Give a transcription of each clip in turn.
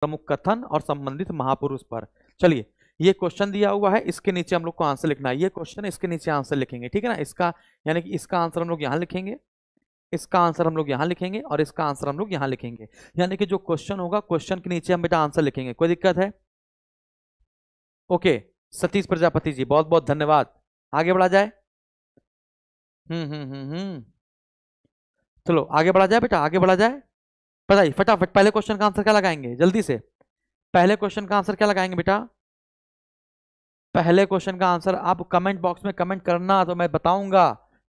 प्रमुख कथन और संबंधित महापुरुष पर चलिए ये क्वेश्चन दिया हुआ है इसके नीचे हम लोग को आंसर लिखना है ये क्वेश्चन इसके नीचे आंसर लिखेंगे ठीक है ना इसका यानी कि इसका आंसर हम लोग यहाँ लिखेंगे इसका आंसर हम लोग यहाँ लिखेंगे और इसका आंसर हम लोग यहाँ लिखेंगे यानी कि जो क्वेश्चन होगा क्वेश्चन के नीचे हम बेटा आंसर लिखेंगे कोई दिक्कत है ओके सतीश प्रजापति जी बहुत बहुत धन्यवाद आगे बढ़ा जाए हम्म हम्म हम्म हम्म चलो आगे बढ़ा जाए बेटा आगे बढ़ा जाए बताइए फटाफट पहले क्वेश्चन का आंसर क्या लगाएंगे जल्दी से पहले क्वेश्चन का आंसर क्या लगाएंगे बेटा पहले क्वेश्चन का आंसर आप कमेंट बॉक्स में कमेंट करना तो मैं बताऊंगा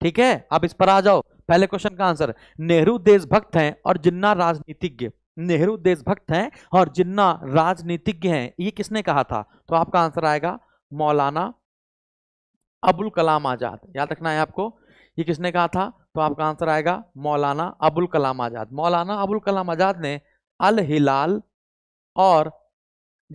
ठीक है आप इस पर आ जाओ पहले क्वेश्चन का आंसर नेहरू देशभक्त हैं और जिन्ना राजनीतिज्ञ नेहरू देशभक्त हैं और जिन्ना राजनीतिज्ञ हैं ये किसने कहा था तो आपका आंसर आएगा मौलाना अबुल कलाम आजाद याद रखना है आपको ये किसने कहा था तो आपका आंसर आएगा मौलाना अबुल कलाम आज़ाद मौलाना अबुल कलाम आज़ाद ने अल हिलाल और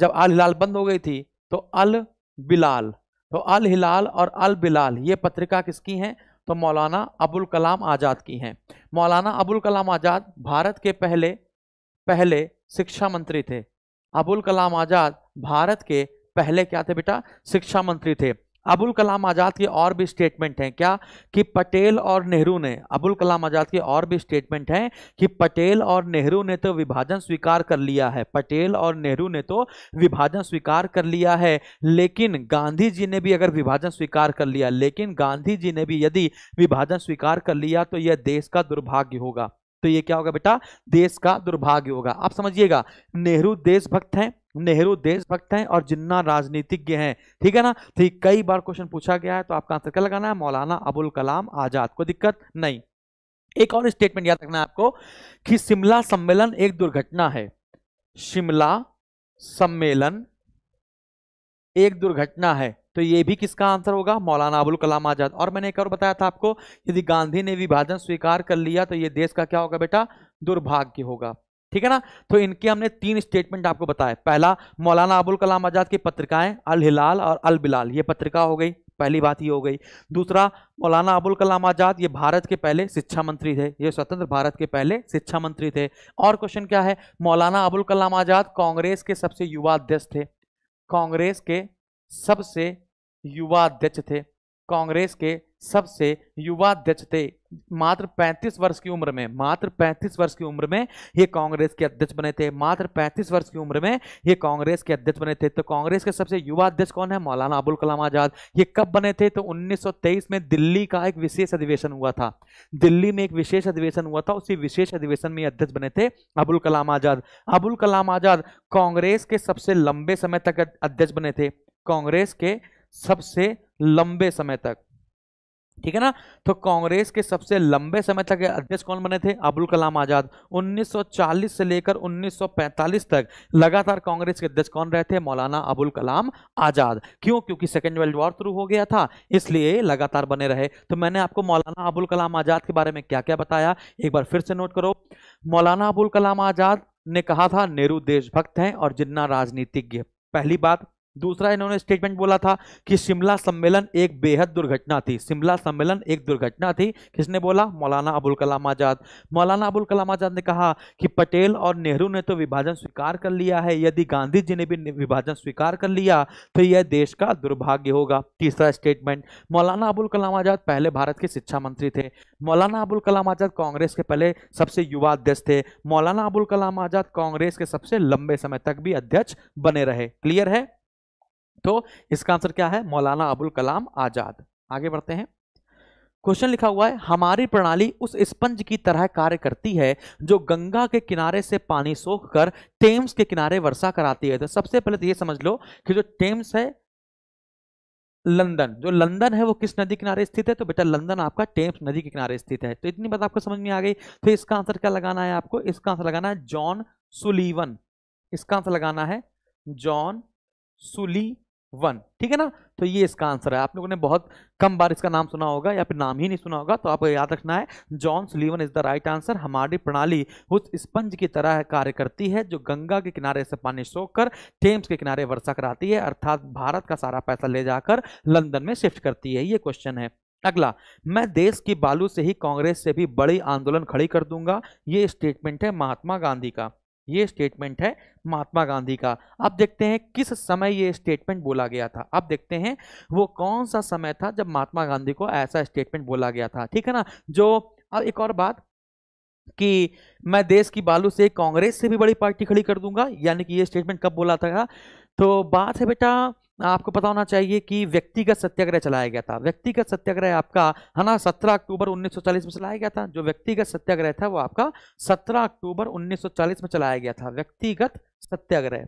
जब अल हिलाल बंद हो गई थी तो अल बिलाल तो अल हिलाल और अल बिलाल ये पत्रिका किसकी हैं तो मौलाना अबुल कलाम आज़ाद की हैं मौलाना अबुल कलाम आज़ाद भारत के पहले पहले शिक्षा मंत्री थे अबुल कलाम आज़ाद भारत के पहले क्या थे बेटा शिक्षा मंत्री थे अबुल कलाम आज़ाद के और भी स्टेटमेंट हैं क्या कि पटेल और नेहरू ने अबुल कलाम आज़ाद के और भी स्टेटमेंट हैं कि पटेल और नेहरू ने तो विभाजन स्वीकार कर लिया है पटेल और नेहरू ने तो विभाजन स्वीकार कर लिया है लेकिन गांधी जी ने भी अगर विभाजन स्वीकार कर लिया लेकिन गांधी जी ने भी यदि विभाजन स्वीकार कर लिया तो यह देश का दुर्भाग्य होगा तो ये क्या होगा बेटा देश का दुर्भाग्य होगा आप समझिएगा नेहरू देशभक्त हैं नेहरू देशभक्त हैं और जिन्ना राजनीतिज्ञ हैं ठीक है ना ठीक तो कई बार क्वेश्चन पूछा गया है तो आपका आंसर क्या लगाना है मौलाना अबुल कलाम आजाद को दिक्कत नहीं एक और स्टेटमेंट याद रखना है आपको कि शिमला सम्मेलन एक दुर्घटना है शिमला सम्मेलन एक दुर्घटना है तो ये भी किसका आंसर होगा मौलाना अबुल कलाम आज़ाद और मैंने एक और बताया था आपको यदि गांधी ने विभाजन स्वीकार कर लिया तो ये देश का क्या होगा बेटा दुर्भाग्य होगा ठीक है ना तो इनके हमने तीन स्टेटमेंट आपको बताए पहला मौलाना अबुल कलाम आज़ाद की पत्रिकाएं अल हिलाल और अल बिलाल ये पत्रिका हो गई पहली बात ये हो गई दूसरा मौलाना अबुल कलाम आज़ाद ये भारत के पहले शिक्षा मंत्री थे ये स्वतंत्र भारत के पहले शिक्षा मंत्री थे और क्वेश्चन क्या है मौलाना अबुल कलाम आज़ाद कांग्रेस के सबसे युवा अध्यक्ष थे कांग्रेस के सबसे युवा अध्यक्ष थे कांग्रेस के सबसे युवा अध्यक्ष थे मात्र 35 वर्ष की उम्र में मात्र 35 वर्ष की उम्र में ये कांग्रेस के अध्यक्ष बने थे मात्र 35 वर्ष की उम्र में ये कांग्रेस के अध्यक्ष बने थे तो कांग्रेस के सबसे युवा अध्यक्ष कौन है मौलाना अबुल कलाम आजाद ये कब बने थे तो 1923 में दिल्ली का एक विशेष अधिवेशन हुआ था दिल्ली में एक विशेष अधिवेशन हुआ था उसी विशेष अधिवेशन में अध्यक्ष बने थे अबुल कलाम आजाद अबुल कलाम आजाद कांग्रेस के सबसे लंबे समय तक अध्यक्ष बने थे कांग्रेस के सबसे लंबे समय तक ठीक है ना तो कांग्रेस के सबसे लंबे समय तक अध्यक्ष कौन बने थे अब्दुल कलाम आजाद 1940 से लेकर 1945 तक लगातार कांग्रेस के अध्यक्ष कौन रहे थे मौलाना अबुल कलाम आजाद क्यों क्योंकि सेकेंड वर्ल्ड वॉर शुरू हो गया था इसलिए लगातार बने रहे तो मैंने आपको मौलाना अबुल कलाम आजाद के बारे में क्या क्या बताया एक बार फिर से नोट करो मौलाना अबुल कलाम आजाद ने कहा था नेहरू देशभक्त हैं और जिन्ना राजनीतिज्ञ पहली बात दूसरा इन्होंने स्टेटमेंट बोला था कि शिमला सम्मेलन एक बेहद दुर्घटना थी शिमला सम्मेलन एक दुर्घटना थी किसने बोला मौलाना अबुल कलाम आज़ाद मौलाना अबुल कलाम आज़ाद ने कहा कि पटेल और नेहरू ने तो विभाजन स्वीकार कर लिया है यदि गांधी जी ने भी विभाजन स्वीकार कर लिया तो यह देश का दुर्भाग्य होगा तीसरा स्टेटमेंट मौलाना अबुल कलाम आज़ाद पहले भारत के शिक्षा मंत्री थे मौलाना अबुल कलाम आज़ाद कांग्रेस के पहले सबसे युवा अध्यक्ष थे मौलाना अबुल कलाम आज़ाद कांग्रेस के सबसे लंबे समय तक भी अध्यक्ष बने रहे क्लियर है तो इसका आंसर क्या है मौलाना अबुल कलाम आज़ाद आगे बढ़ते हैं क्वेश्चन लिखा हुआ है हमारी प्रणाली उस स्पंज की तरह कार्य करती है जो गंगा के किनारे से पानी सोख कर टेम्स के किनारे वर्षा कराती है तो सबसे पहले तो ये समझ लो कि जो टेम्स है लंदन जो लंदन है वो किस नदी किनारे स्थित है तो बेटा लंदन आपका टेम्स नदी के किनारे स्थित है तो इतनी बात आपको समझ में आ गई तो इसका आंसर क्या लगाना है आपको इसका आंसर लगाना है जॉन सुलीवन इसका आंसर लगाना है जॉन सुली वन ठीक है ना तो ये इसका आंसर है आप लोगों ने बहुत कम बार इसका नाम सुना होगा या फिर नाम ही नहीं सुना होगा तो आपको याद रखना है जॉन्स लीवन इज द राइट आंसर हमारी प्रणाली उस स्पंज की तरह कार्य करती है जो गंगा के किनारे से पानी सोख कर टेम्स के किनारे वर्षा कराती है अर्थात भारत का सारा पैसा ले जाकर लंदन में शिफ्ट करती है ये क्वेश्चन है अगला मैं देश की बालू से ही कांग्रेस से भी बड़ी आंदोलन खड़ी कर दूंगा ये स्टेटमेंट है महात्मा गांधी का ये स्टेटमेंट है महात्मा गांधी का अब देखते हैं किस समय ये स्टेटमेंट बोला गया था अब देखते हैं वो कौन सा समय था जब महात्मा गांधी को ऐसा स्टेटमेंट बोला गया था ठीक है ना जो अब एक और बात कि मैं देश की बालू से कांग्रेस से भी बड़ी पार्टी खड़ी कर दूंगा यानी कि ये स्टेटमेंट कब बोला था तो बात है बेटा आपको पता होना चाहिए कि व्यक्तिगत सत्याग्रह चलाया गया था व्यक्तिगत सत्याग्रह आपका है ना सत्रह अक्टूबर 1940 में चलाया गया था जो व्यक्तिगत सत्याग्रह था वो आपका सत्रह अक्टूबर 1940 में चलाया गया था व्यक्तिगत सत्याग्रह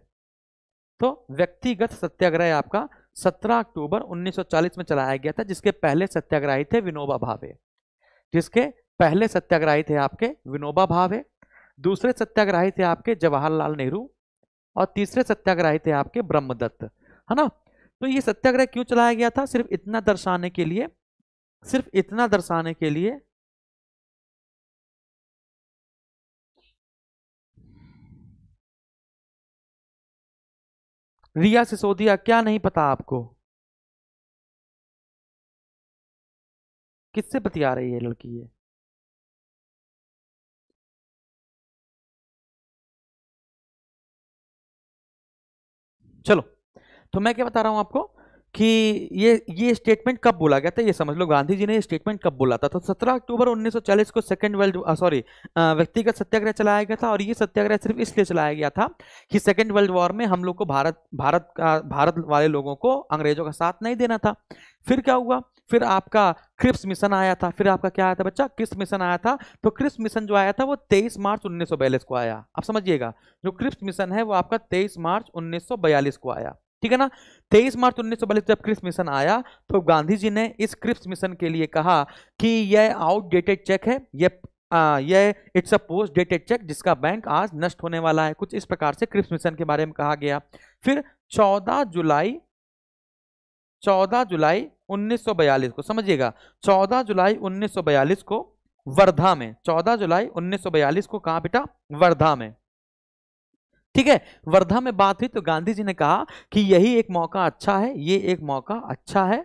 तो व्यक्तिगत सत्याग्रह आपका 17 अक्टूबर 1940 में चलाया गया था जिसके पहले सत्याग्रही थे विनोबा भावे जिसके पहले सत्याग्रही थे आपके विनोबा भावे दूसरे सत्याग्रही थे आपके जवाहरलाल नेहरू और तीसरे सत्याग्रही थे आपके ब्रह्मदत्त है ना तो ये सत्याग्रह क्यों चलाया गया था सिर्फ इतना दर्शाने के लिए सिर्फ इतना दर्शाने के लिए रिया सिसोदिया क्या नहीं पता आपको किससे बतिया रही है लड़की ये चलो तो मैं क्या बता रहा हूँ आपको कि ये ये स्टेटमेंट कब बोला गया था ये समझ लो गांधी जी ने ये स्टेटमेंट कब बोला था तो 17 अक्टूबर 1940 को सेकेंड वर्ल्ड सॉरी व्यक्तिगत सत्याग्रह चलाया गया था और ये सत्याग्रह सिर्फ इसलिए चलाया गया था कि सेकेंड वर्ल्ड वॉर में हम लोग को भारत भारत का भारत वाले लोगों को अंग्रेजों का साथ नहीं देना था फिर क्या हुआ फिर आपका क्रिप्स मिशन आया था फिर आपका क्या आया था बच्चा क्रिप्स मिशन आया था तो क्रिप्स मिशन जो आया था वो 23 मार्च उन्नीस को आया आप समझिएगा जो क्रिप्स मिशन है वो आपका 23 मार्च उन्नीस को आया ठीक है ना तेईस मार्च उन्नीस सौ बयालीस जब क्रिप्स मिशन आया तो गांधी जी ने इस क्रिप्स मिशन के लिए कहा कि यह आउटडेटेड चेक है यह यह it's a post dated cheque जिसका बैंक आज नष्ट होने वाला है कुछ इस प्रकार से क्रिप्स मिशन के बारे में कहा गया फिर चौदह जुलाई चौदह जुलाई 1942 को समझिएगा 14 जुलाई 1942 को वर्धा में 14 जुलाई 1942 को कहा बेटा वर्धा में ठीक है वर्धा में बात हुई तो गांधी जी ने कहा कि यही एक मौका अच्छा है ये एक मौका अच्छा है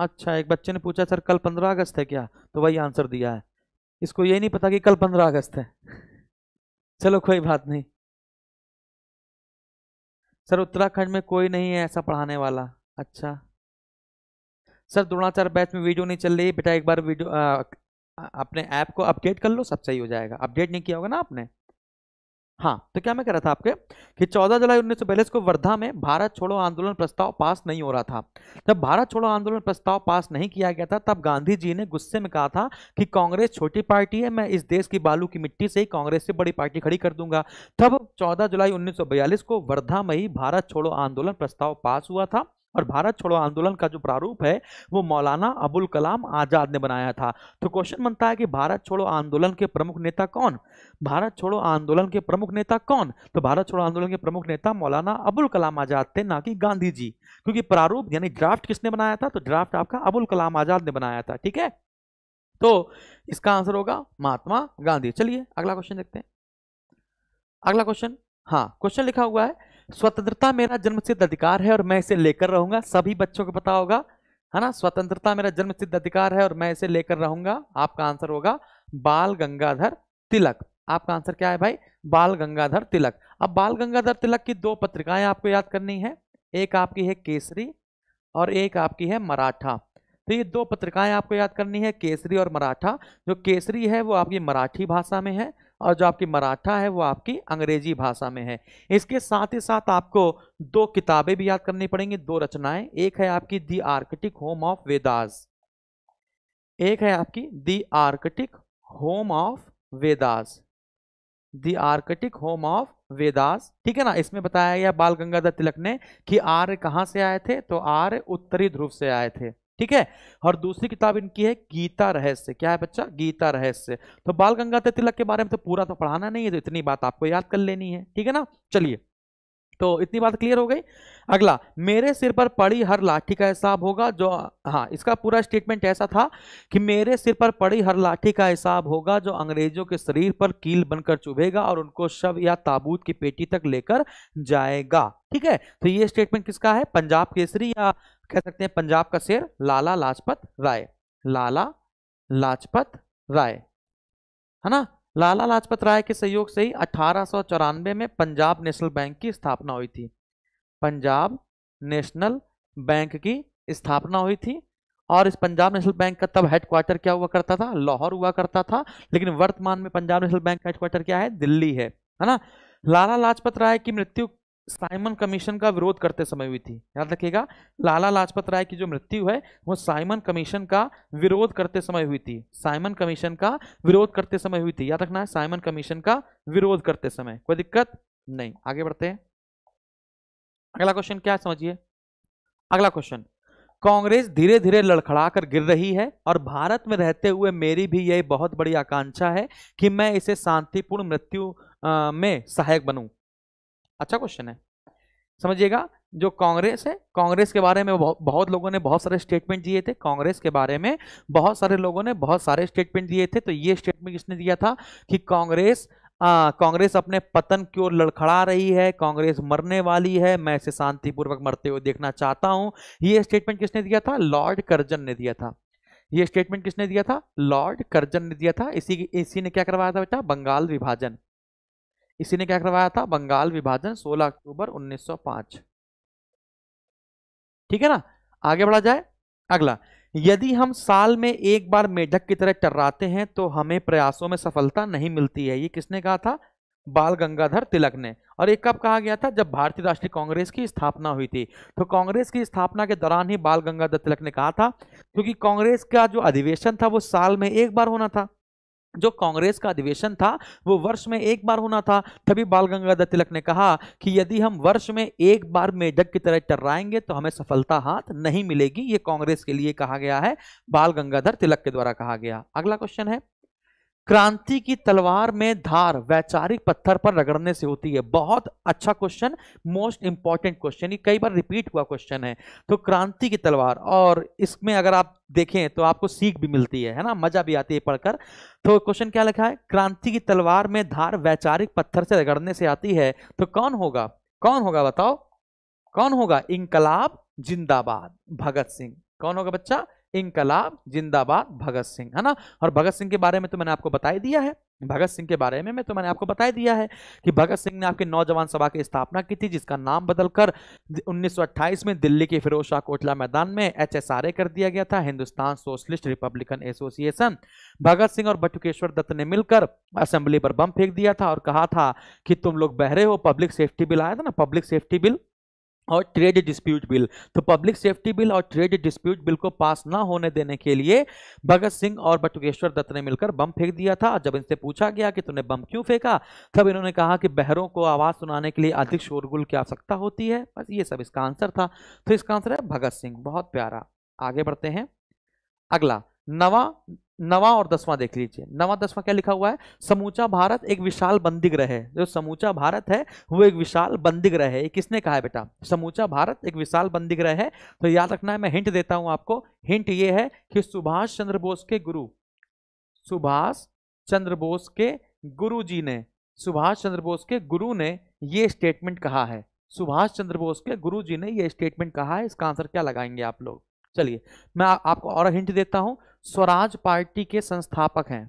अच्छा एक बच्चे ने पूछा सर कल पंद्रह अगस्त है क्या तो वही आंसर दिया है इसको ये नहीं पता कि कल पंद्रह अगस्त है चलो कोई बात नहीं सर उत्तराखंड में कोई नहीं है ऐसा पढ़ाने वाला अच्छा सर द्रोणाचार बैच में वीडियो नहीं चल रही बेटा एक बार वीडियो आ, अपने ऐप को अपडेट कर लो सब सही हो जाएगा अपडेट नहीं किया होगा ना आपने हाँ तो क्या मैं कह रहा था आपके कि 14 जुलाई उन्नीस सौ को वर्धा में भारत छोड़ो आंदोलन प्रस्ताव पास नहीं हो रहा था जब भारत छोड़ो आंदोलन प्रस्ताव पास नहीं किया गया था तब गांधी जी ने गुस्से में कहा था कि कांग्रेस छोटी पार्टी है मैं इस देश की बालू की मिट्टी से ही कांग्रेस से बड़ी पार्टी खड़ी कर दूंगा तब चौदह जुलाई उन्नीस को वर्धा में ही भारत छोड़ो आंदोलन प्रस्ताव पास हुआ था और भारत छोड़ो आंदोलन का जो प्रारूप है वो मौलाना अबुल कलाम आज़ाद ने बनाया था तो क्वेश्चन बनता है कि भारत छोड़ो आंदोलन के प्रमुख नेता कौन भारत छोड़ो आंदोलन के प्रमुख नेता कौन तो भारत छोड़ो आंदोलन के प्रमुख नेता मौलाना अबुल कलाम आज़ाद थे ना कि गांधी जी क्योंकि प्रारूप यानी ड्राफ्ट किसने बनाया था तो ड्राफ्ट आपका अबुल कलाम आज़ाद ने बनाया था ठीक है तो इसका आंसर होगा महात्मा गांधी चलिए अगला क्वेश्चन देखते हैं अगला क्वेश्चन हाँ क्वेश्चन लिखा हुआ है स्वतंत्रता मेरा सिद्ध अधिकार है और मैं इसे लेकर रहूंगा सभी बच्चों को पता होगा है ना स्वतंत्रता मेरा सिद्ध अधिकार है और मैं इसे लेकर रहूंगा आपका आंसर होगा बाल गंगाधर तिलक आपका आंसर क्या है भाई बाल गंगाधर तिलक अब बाल गंगाधर तिलक की दो पत्रिकाएं आपको याद करनी है एक आपकी है केसरी और एक आपकी है मराठा तो ये दो पत्रिकाएं आपको याद करनी है केसरी और मराठा जो केसरी है वो आपकी मराठी भाषा में है और जो आपकी मराठा है वो आपकी अंग्रेजी भाषा में है इसके साथ ही साथ आपको दो किताबें भी याद करनी पड़ेंगी दो रचनाएं एक है आपकी the Arctic home of Vedas एक है आपकी the Arctic home of Vedas the Arctic home of Vedas ठीक है ना इसमें बताया गया बाल गंगाधर तिलक ने कि आर्य कहाँ से आए थे तो आर्य उत्तरी ध्रुव से आए थे ठीक है और दूसरी किताब इनकी है गीता रहस्य क्या है बच्चा गीता रहस्य तो बाल गंगाधर तिलक के बारे में तो पूरा तो पढ़ाना नहीं है तो इतनी बात आपको याद कर लेनी है ठीक है ना चलिए तो इतनी बात क्लियर हो गई अगला मेरे सिर पर पड़ी हर लाठी का हिसाब होगा जो हाँ इसका पूरा स्टेटमेंट ऐसा था कि मेरे सिर पर पड़ी हर लाठी का हिसाब होगा जो अंग्रेजों के शरीर पर कील बनकर चुभेगा और उनको शव या ताबूत की पेटी तक लेकर जाएगा ठीक है तो ये स्टेटमेंट किसका है पंजाब केसरी या कह सकते हैं पंजाब का शेर लाला लाजपत राय लाला लाजपत राय है ना लाला लाजपत राय के सहयोग से ही अठारह में पंजाब नेशनल बैंक की स्थापना हुई थी पंजाब नेशनल बैंक की स्थापना हुई थी और इस पंजाब नेशनल बैंक का तब हेडक्वार्टर क्या हुआ करता था लाहौर हुआ करता था लेकिन वर्तमान में पंजाब नेशनल बैंक का हेडक्वार्टर क्या है दिल्ली है है ना लाला लाजपत राय की मृत्यु साइमन कमीशन का विरोध करते समय हुई थी याद रखिएगा लाला लाजपत राय की जो मृत्यु है वो साइमन कमीशन का विरोध करते समय हुई थी साइमन कमीशन का विरोध करते समय हुई थी याद रखना है साइमन कमीशन का विरोध करते समय कोई दिक्कत नहीं आगे बढ़ते हैं अगला क्वेश्चन क्या समझिए अगला क्वेश्चन कांग्रेस धीरे धीरे लड़खड़ाकर गिर रही है और भारत में रहते हुए मेरी भी यही बहुत बड़ी आकांक्षा है कि मैं इसे शांतिपूर्ण मृत्यु में सहायक बनूं अच्छा क्वेश्चन है समझिएगा जो कांग्रेस है कांग्रेस के बारे में बहुत लोगों ने बहुत सारे स्टेटमेंट दिए थे कांग्रेस के बारे में बहुत सारे लोगों ने बहुत सारे स्टेटमेंट दिए थे तो ये स्टेटमेंट किसने दिया था कि कांग्रेस कांग्रेस अपने पतन की ओर लड़खड़ा रही है कांग्रेस मरने वाली है मैं इसे शांतिपूर्वक मरते हुए देखना चाहता हूं ये स्टेटमेंट किसने दिया था लॉर्ड कर्जन ने दिया था ये स्टेटमेंट किसने दिया था लॉर्ड कर्जन ने दिया था इसी इसी ने क्या करवाया था बेटा बंगाल विभाजन इसी ने क्या करवाया था बंगाल विभाजन 16 अक्टूबर 1905 ठीक है ना आगे बढ़ा जाए अगला यदि हम साल में एक बार मेढक की तरह टर्राते हैं तो हमें प्रयासों में सफलता नहीं मिलती है ये किसने कहा था बाल गंगाधर तिलक ने और एक कब कहा गया था जब भारतीय राष्ट्रीय कांग्रेस की स्थापना हुई थी तो कांग्रेस की स्थापना के दौरान ही बाल गंगाधर तिलक ने कहा था क्योंकि कांग्रेस का जो अधिवेशन था वो साल में एक बार होना था जो कांग्रेस का अधिवेशन था वो वर्ष में एक बार होना था तभी बाल गंगाधर तिलक ने कहा कि यदि हम वर्ष में एक बार मेढक की तरह टर्राएंगे तो हमें सफलता हाथ नहीं मिलेगी ये कांग्रेस के लिए कहा गया है बाल गंगाधर तिलक के द्वारा कहा गया अगला क्वेश्चन है क्रांति की तलवार में धार वैचारिक पत्थर पर रगड़ने से होती है बहुत अच्छा क्वेश्चन मोस्ट इंपॉर्टेंट क्वेश्चन ये कई बार रिपीट हुआ क्वेश्चन है तो क्रांति की तलवार और इसमें अगर आप देखें तो आपको सीख भी मिलती है है ना मजा भी आती है पढ़कर तो क्वेश्चन क्या लिखा है क्रांति की तलवार में धार वैचारिक पत्थर से रगड़ने से आती है तो कौन होगा कौन होगा बताओ कौन होगा इनकलाब जिंदाबाद भगत सिंह कौन होगा बच्चा इनकलाब जिंदाबाद भगत सिंह है ना और भगत सिंह के बारे में तो मैंने आपको बता दिया है भगत सिंह के बारे में मैं तो मैंने आपको बता दिया है कि भगत सिंह ने आपकी नौजवान सभा की स्थापना की थी जिसका नाम बदलकर 1928 में दिल्ली के फिरोज शाह कोटला मैदान में एच कर दिया गया था Hindustan socialist republican association Bhagat Singh और बटुकेश्वर दत्त ने मिलकर असेंबली पर बम फेंक दिया था और कहा था कि तुम लोग बहरे हो पब्लिक सेफ्टी बिल आया था ना पब्लिक सेफ्टी बिल और ट्रेड डिस्प्यूट बिल तो पब्लिक सेफ्टी बिल और ट्रेड डिस्प्यूट बिल को पास ना होने देने के लिए भगत सिंह और बटुकेश्वर दत्त ने मिलकर बम फेंक दिया था जब इनसे पूछा गया कि तुमने बम क्यों फेंका तब इन्होंने कहा कि बहरों को आवाज़ सुनाने के लिए अधिक शोरगुल की आवश्यकता होती है बस ये सब इसका आंसर था तो इसका आंसर है भगत सिंह बहुत प्यारा आगे बढ़ते हैं अगला नवा नवा और दसवां देख लीजिए नवा दसवां क्या लिखा हुआ है समूचा भारत एक विशाल ग्रह है जो समूचा भारत है वो एक विशाल ग्रह है किसने कहा है बेटा समूचा भारत एक विशाल ग्रह है तो याद रखना है मैं हिंट देता हूं आपको हिंट ये है कि सुभाष चंद्र बोस के गुरु सुभाष चंद्र बोस के गुरु जी ने सुभाष चंद्र बोस के गुरु ने ये स्टेटमेंट कहा है सुभाष चंद्र बोस के गुरु जी ने यह स्टेटमेंट कहा है इसका आंसर क्या लगाएंगे आप लोग चलिए मैं आ, आपको और हिंट देता हूं स्वराज पार्टी के संस्थापक हैं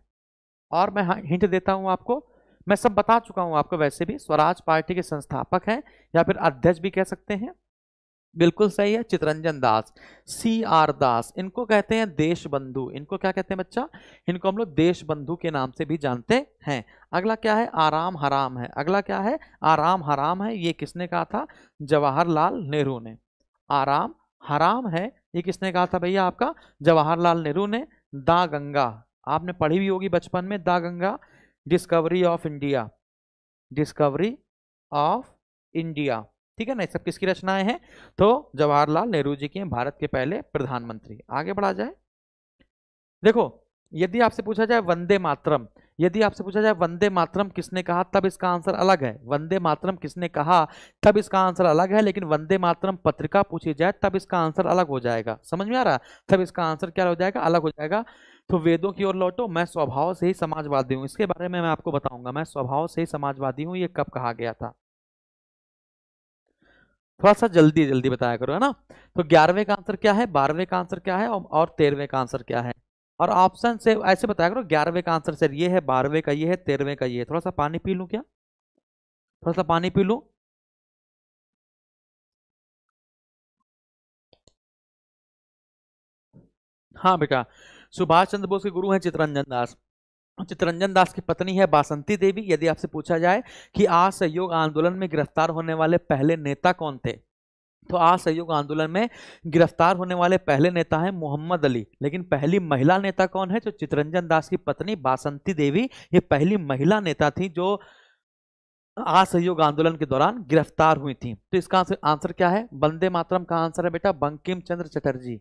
और मैं हिंट हाँ, देता हूं आपको मैं सब बता चुका हूं आपको वैसे भी स्वराज पार्टी के संस्थापक हैं या फिर अध्यक्ष भी कह सकते हैं बिल्कुल सही है चितरंजन दास सी आर दास इनको कहते हैं देश बंधु इनको क्या कहते हैं बच्चा इनको हम लोग देश बंधु के नाम से भी जानते हैं अगला क्या है आराम हराम है अगला क्या है आराम हराम है ये किसने कहा था जवाहरलाल नेहरू ने आराम हराम है ये किसने कहा था भैया आपका जवाहरलाल नेहरू ने दा गंगा आपने पढ़ी भी होगी बचपन में the Ganga discovery of India discovery of India ठीक है ना सब किसकी रचनाएं हैं तो जवाहरलाल नेहरू जी की भारत के पहले प्रधानमंत्री आगे बढ़ा जाए देखो यदि आपसे पूछा जाए वंदे मातरम यदि आपसे पूछा जाए वंदे मातरम किसने कहा तब इसका आंसर अलग है वंदे मातरम किसने कहा तब इसका आंसर अलग है लेकिन वंदे मातरम पत्रिका पूछी जाए तब इसका आंसर अलग हो जाएगा समझ में आ रहा तब इसका आंसर क्या हो जाएगा अलग हो जाएगा तो वेदों की ओर लौटो मैं स्वभाव से ही समाजवादी हूँ इसके बारे में मैं आपको बताऊंगा मैं स्वभाव से ही समाजवादी हूँ ये कब कहा गया था थोड़ा सा जल्दी जल्दी बताया करो है ना तो ग्यारहवें का आंसर क्या है बारहवें का आंसर क्या है और तेरहवें का आंसर क्या है और ऑप्शन से ऐसे बताया करो ग्यारहवें का आंसर सर ये है बारहवें का ये है तेरहवें का ये है थोड़ा सा पानी पी लूँ क्या थोड़ा सा पानी पी लूँ हाँ बेटा सुभाष चंद्र बोस के गुरु हैं चित्रंजन दास चित्रंजन दास की पत्नी है बासंती देवी यदि आपसे पूछा जाए कि असहयोग आंदोलन में गिरफ्तार होने वाले पहले नेता कौन थे तो असहयोग आंदोलन में गिरफ्तार होने वाले पहले नेता हैं मोहम्मद अली लेकिन पहली महिला नेता कौन है जो चितरंजन दास की पत्नी बासंती देवी ये पहली महिला नेता थी जो असहयोग आंदोलन के दौरान गिरफ्तार हुई थी तो इसका आंसर क्या है बंदे मातरम का आंसर है बेटा बंकिम चंद्र चटर्जी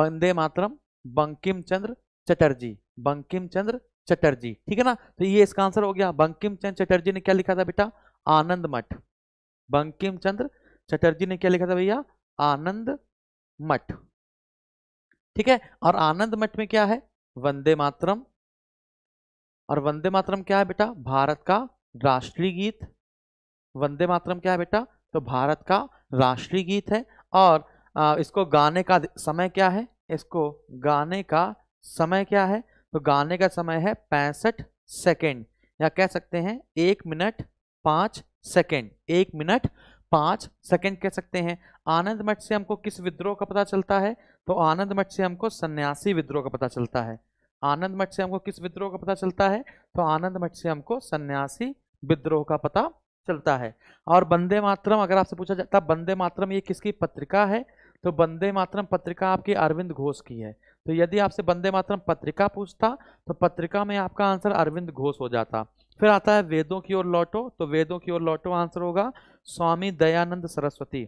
बंदे मातरम बंकिम चंद्र चटर्जी बंकिम चंद्र चटर्जी ठीक है ना तो ये इसका आंसर हो गया बंकिम चंद्र चटर्जी ने क्या लिखा था बेटा आनंद मठ बंकिम चंद्र चटर्जी ने क्या लिखा था भैया आनंद मठ ठीक है और आनंद मठ में क्या है वंदे मातरम और वंदे मातरम क्या है बेटा भारत का राष्ट्रीय गीत वंदे मातरम क्या है बेटा तो भारत का राष्ट्रीय गीत है और इसको गाने का समय क्या है इसको गाने का समय क्या है तो गाने का समय है पैंसठ सेकेंड या कह सकते हैं एक मिनट पाँच सेकेंड एक मिनट पाँच सेकंड कह सकते हैं आनंद मठ से हमको किस विद्रोह का पता चलता है तो आनंद मठ से हमको सन्यासी विद्रोह का पता चलता है आनंद मठ से हमको किस विद्रोह का पता चलता है तो आनंद मठ से हमको सन्यासी विद्रोह का पता चलता है और वंदे मातरम अगर आपसे पूछा जाता वंदे मातरम ये किसकी पत्रिका है तो वंदे मातरम पत्रिका आपकी अरविंद घोष की है तो यदि आपसे वंदे मातरम पत्रिका पूछता तो पत्रिका में आपका आंसर अरविंद घोष हो जाता फिर आता है वेदों की ओर लौटो तो वेदों की ओर लौटो आंसर होगा स्वामी दयानंद सरस्वती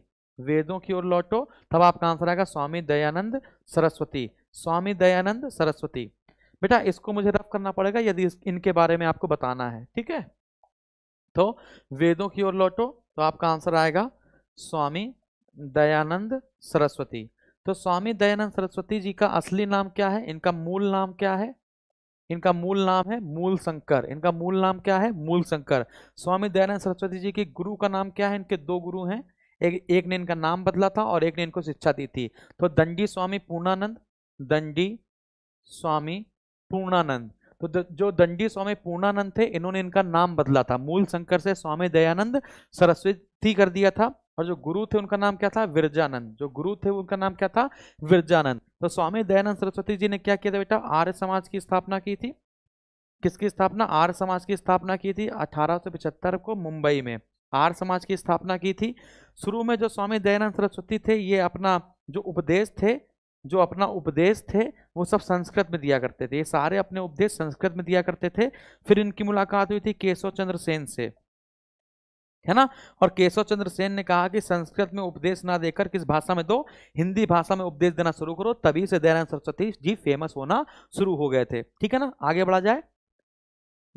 वेदों की ओर लौटो तब आपका आंसर आएगा स्वामी दयानंद सरस्वती स्वामी दयानंद सरस्वती बेटा इसको मुझे रफ करना पड़ेगा यदि इनके बारे में आपको बताना है ठीक है तो वेदों की ओर लौटो तो आपका आंसर आएगा स्वामी दयानंद सरस्वती तो स्वामी दयानंद सरस्वती जी का असली नाम क्या है इनका मूल नाम क्या है इनका मूल नाम है मूल शंकर इनका मूल नाम क्या है मूल शंकर स्वामी दयानंद सरस्वती जी के गुरु का नाम क्या है इनके दो गुरु हैं एक एक ने इनका नाम बदला था और एक ने इनको शिक्षा दी थी तो दंडी स्वामी पूर्णानंद दंडी स्वामी पूर्णानंद तो जो दंडी स्वामी पूर्णानंद थे इन्होंने इनका नाम बदला था मूल शंकर से स्वामी दयानंद सरस्वती कर दिया था और जो गुरु थे उनका नाम क्या था विरजानंद जो गुरु थे उनका नाम क्या था विरजानंद तो स्वामी दयानंद सरस्वती जी ने क्या किया था बेटा आर्य समाज की स्थापना की थी किसकी स्थापना आर समाज की स्थापना की थी अठारह को मुंबई में आर समाज की स्थापना की थी शुरू में जो स्वामी दयानंद सरस्वती थे ये अपना जो उपदेश थे जो अपना उपदेश थे वो सब संस्कृत में दिया करते थे ये सारे अपने उपदेश संस्कृत में दिया करते थे फिर इनकी मुलाकात हुई थी केशव चंद्र सेन से है ना और केशव चंद्र सेन ने कहा कि संस्कृत में उपदेश ना देकर किस भाषा में दो हिंदी भाषा में उपदेश देना शुरू करो तभी से दयानंद सरस्वती जी फेमस होना शुरू हो गए थे ठीक है ना आगे बढ़ा जाए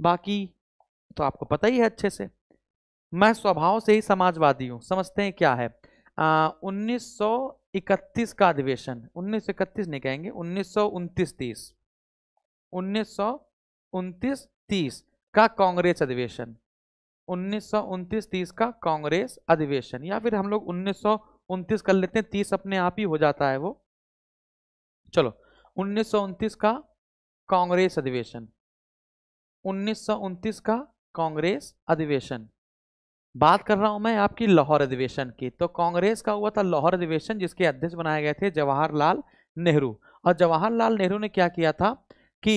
बाकी तो आपको पता ही है अच्छे से मैं स्वभाव से ही समाजवादी हूँ समझते हैं क्या है उन्नीस का अधिवेशन उन्नीस नहीं कहेंगे उन्नीस सौ उन्तीस तीस का कांग्रेस अधिवेशन उन्नीस सौ का कांग्रेस अधिवेशन या फिर हम लोग उन्नीस कर लेते हैं तीस अपने आप ही हो जाता है वो चलो उन्नीस का कांग्रेस अधिवेशन उन्नीस का कांग्रेस अधिवेशन बात कर रहा हूं मैं आपकी लाहौर अधिवेशन की तो कांग्रेस का हुआ था लाहौर अधिवेशन जिसके अध्यक्ष बनाए गए थे जवाहरलाल नेहरू और जवाहरलाल नेहरू ने क्या किया था कि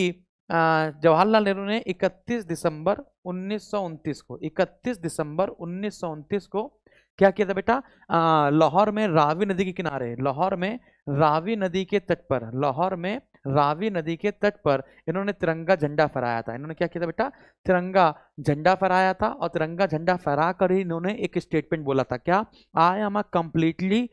जवाहरलाल नेहरू ने 31 दिसंबर उन्नीस को 31 दिसंबर उन्नीस को क्या किया था बेटा लाहौर में रावी नदी के किनारे लाहौर में रावी नदी के तट पर लाहौर में रावी नदी के तट पर इन्होंने तिरंगा झंडा फहराया था इन्होंने क्या किया था बेटा तिरंगा झंडा फहराया था और तिरंगा झंडा फहरा कर ही इन्होंने एक स्टेटमेंट बोला था क्या I am a completely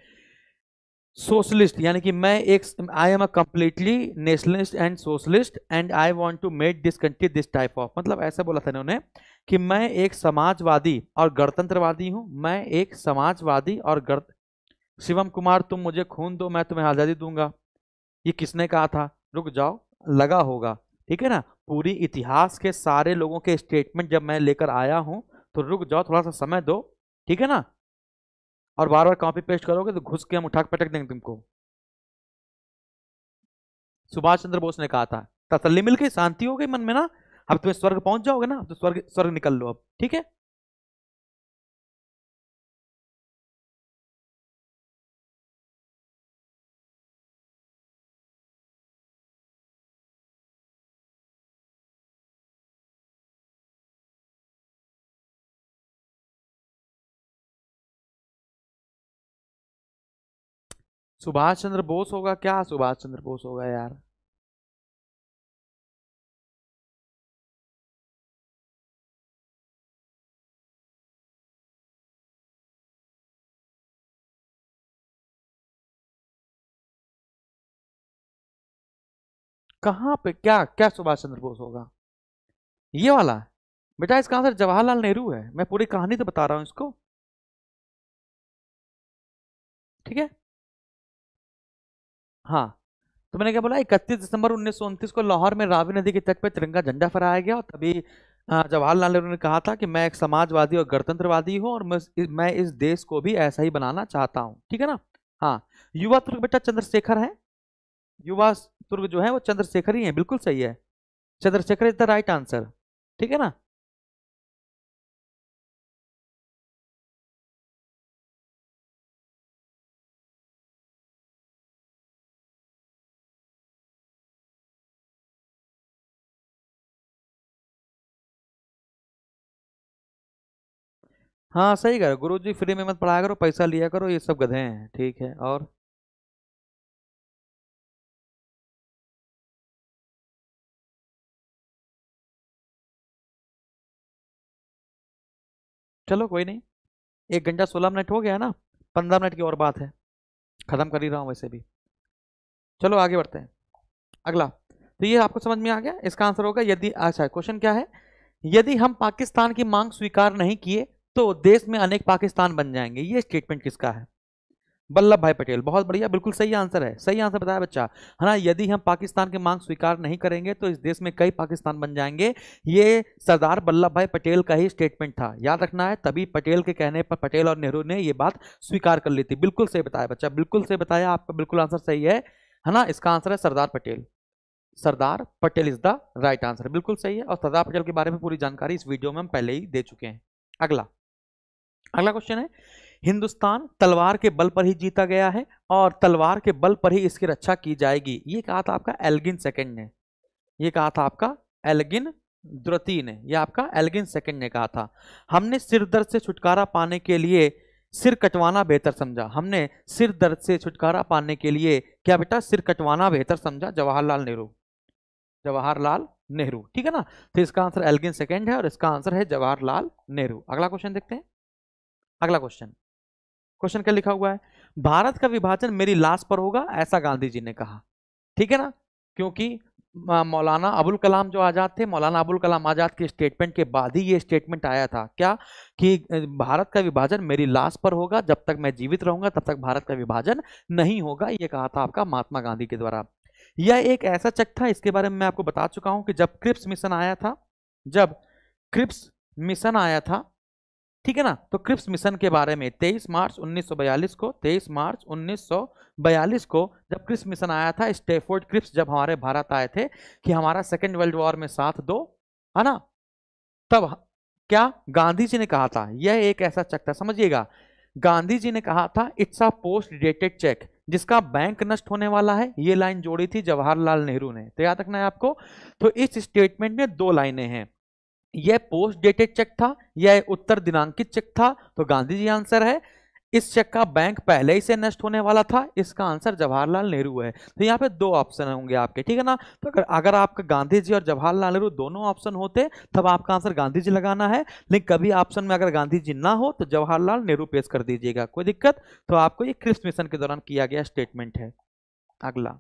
socialist यानी कि मैं एक I am a completely nationalist and socialist and I want to make this country this type of मतलब ऐसा बोला था इन्होंने कि मैं एक समाजवादी और गणतंत्रवादी हूँ मैं एक समाजवादी और गण शिवम कुमार तुम मुझे खून दो मैं तुम्हें आज़ादी दूंगा ये किसने कहा था रुक जाओ लगा होगा ठीक है ना पूरी इतिहास के सारे लोगों के स्टेटमेंट जब मैं लेकर आया हूँ तो रुक जाओ थोड़ा सा समय दो ठीक है ना और बार बार कॉपी पेस्ट करोगे तो घुस के हम उठाक पटक देंगे तुमको सुभाष चंद्र बोस ने कहा था तसली मिल गई शांति हो गई मन में ना अब तुम्हें स्वर्ग पहुंच जाओगे ना तो स्वर्ग स्वर्ग निकल लो अब ठीक है सुभाष चंद्र बोस होगा क्या सुभाष चंद्र बोस होगा यार कहां पे क्या क्या सुभाष चंद्र बोस होगा ये वाला बेटा इसका आंसर जवाहरलाल नेहरू है मैं पूरी कहानी तो बता रहा हूं इसको ठीक है हाँ तो मैंने क्या बोला इकतीस दिसंबर उन्नीस को लाहौर में रावी नदी के तट पर तिरंगा झंडा फहराया गया और तभी जवाहरलाल नेहरू ने कहा था कि मैं एक समाजवादी और गणतंत्रवादी हूँ और मैं इस देश को भी ऐसा ही बनाना चाहता हूँ ठीक है ना हाँ युवा तुर्क बेटा चंद्रशेखर है युवा तुर्क जो है वो चंद्रशेखर ही है बिल्कुल सही है Chandrashekhar is the right answer ठीक है ना हाँ सही कह रहे गुरु जी फ्री में मत पढ़ाया करो पैसा लिया करो ये सब गधे हैं ठीक है और चलो कोई नहीं एक घंटा सोलह मिनट हो गया ना पंद्रह मिनट की और बात है ख़त्म कर ही रहा हूँ वैसे भी चलो आगे बढ़ते हैं अगला तो ये आपको समझ में आ गया इसका आंसर होगा यदि अच्छा क्वेश्चन क्या है यदि हम पाकिस्तान की मांग स्वीकार नहीं किए तो देश में अनेक पाकिस्तान बन जाएंगे ये स्टेटमेंट किसका है वल्लभ भाई पटेल बहुत बढ़िया बिल्कुल सही आंसर है सही आंसर बताया बच्चा है ना यदि हम पाकिस्तान की मांग स्वीकार नहीं करेंगे तो इस देश में कई पाकिस्तान बन जाएंगे ये सरदार वल्लभ भाई पटेल का ही स्टेटमेंट था याद रखना है तभी पटेल के कहने पर पटेल और नेहरू ने ये बात स्वीकार कर ली थी बिल्कुल सही बताया बच्चा बिल्कुल सही बताया आपका बिल्कुल आंसर सही है है ना इसका आंसर है Sardar Patel Sardar Patel is the right answer बिल्कुल सही है और सरदार पटेल के बारे में पूरी जानकारी इस वीडियो में हम पहले ही दे चुके हैं अगला अगला क्वेश्चन है हिंदुस्तान तलवार के बल पर ही जीता गया है और तलवार के बल पर ही इसकी रक्षा की जाएगी ये कहा था आपका एल्गिन सेकंड ने ये कहा था आपका एल्गिन द्रती ने यह आपका एल्गिन सेकंड ने कहा था हमने सिर दर्द से छुटकारा पाने के लिए सिर कटवाना बेहतर समझा हमने सिर दर्द से छुटकारा पाने के लिए क्या बेटा सिर कटवाना बेहतर समझा जवाहरलाल नेहरू जवाहरलाल नेहरू ठीक है ना तो इसका आंसर एल्गिन सेकंड है और इसका आंसर है जवाहरलाल नेहरू अगला क्वेश्चन देखते हैं अगला क्वेश्चन क्वेश्चन क्या लिखा हुआ है भारत का विभाजन मेरी लाश पर होगा ऐसा गांधी जी ने कहा ठीक है ना क्योंकि मौलाना अबुल कलाम जो आज़ाद थे मौलाना अबुल कलाम आज़ाद के स्टेटमेंट के बाद ही ये स्टेटमेंट आया था क्या कि भारत का विभाजन मेरी लाश पर होगा जब तक मैं जीवित रहूंगा तब तक भारत का विभाजन नहीं होगा ये कहा था आपका महात्मा गांधी के द्वारा यह एक ऐसा चक था इसके बारे में मैं आपको बता चुका हूं कि जब क्रिप्स मिशन आया था जब क्रिप्स मिशन आया था ठीक है ना तो क्रिप्स मिशन के बारे में 23 मार्च 1942 को 23 मार्च 1942 को जब क्रिप्स मिशन आया था स्टेफोर्ड क्रिप्स जब हमारे भारत आए थे कि हमारा सेकेंड वर्ल्ड वॉर में साथ दो है ना तब क्या गांधी जी ने कहा था यह एक ऐसा चेक था समझिएगा गांधी जी ने कहा था it's a post dated cheque जिसका बैंक नष्ट होने वाला है ये लाइन जोड़ी थी जवाहरलाल नेहरू ने तो याद रखना है आपको तो इस स्टेटमेंट में दो लाइनें हैं यह पोस्ट डेटेड चेक था यह उत्तर दिनांकित चेक था तो गांधी जी आंसर है इस चेक का बैंक पहले ही से नष्ट होने वाला था इसका आंसर जवाहरलाल नेहरू है तो यहाँ पे दो ऑप्शन होंगे आपके ठीक है ना तो अगर अगर आपका गांधी जी और जवाहरलाल नेहरू दोनों ऑप्शन होते तब आपका आंसर गांधी जी लगाना है लेकिन कभी ऑप्शन में अगर गांधी जी ना हो तो जवाहरलाल नेहरू पेश कर दीजिएगा कोई दिक्कत तो आपको ये क्रिस्ट मिशन के दौरान किया गया स्टेटमेंट है अगला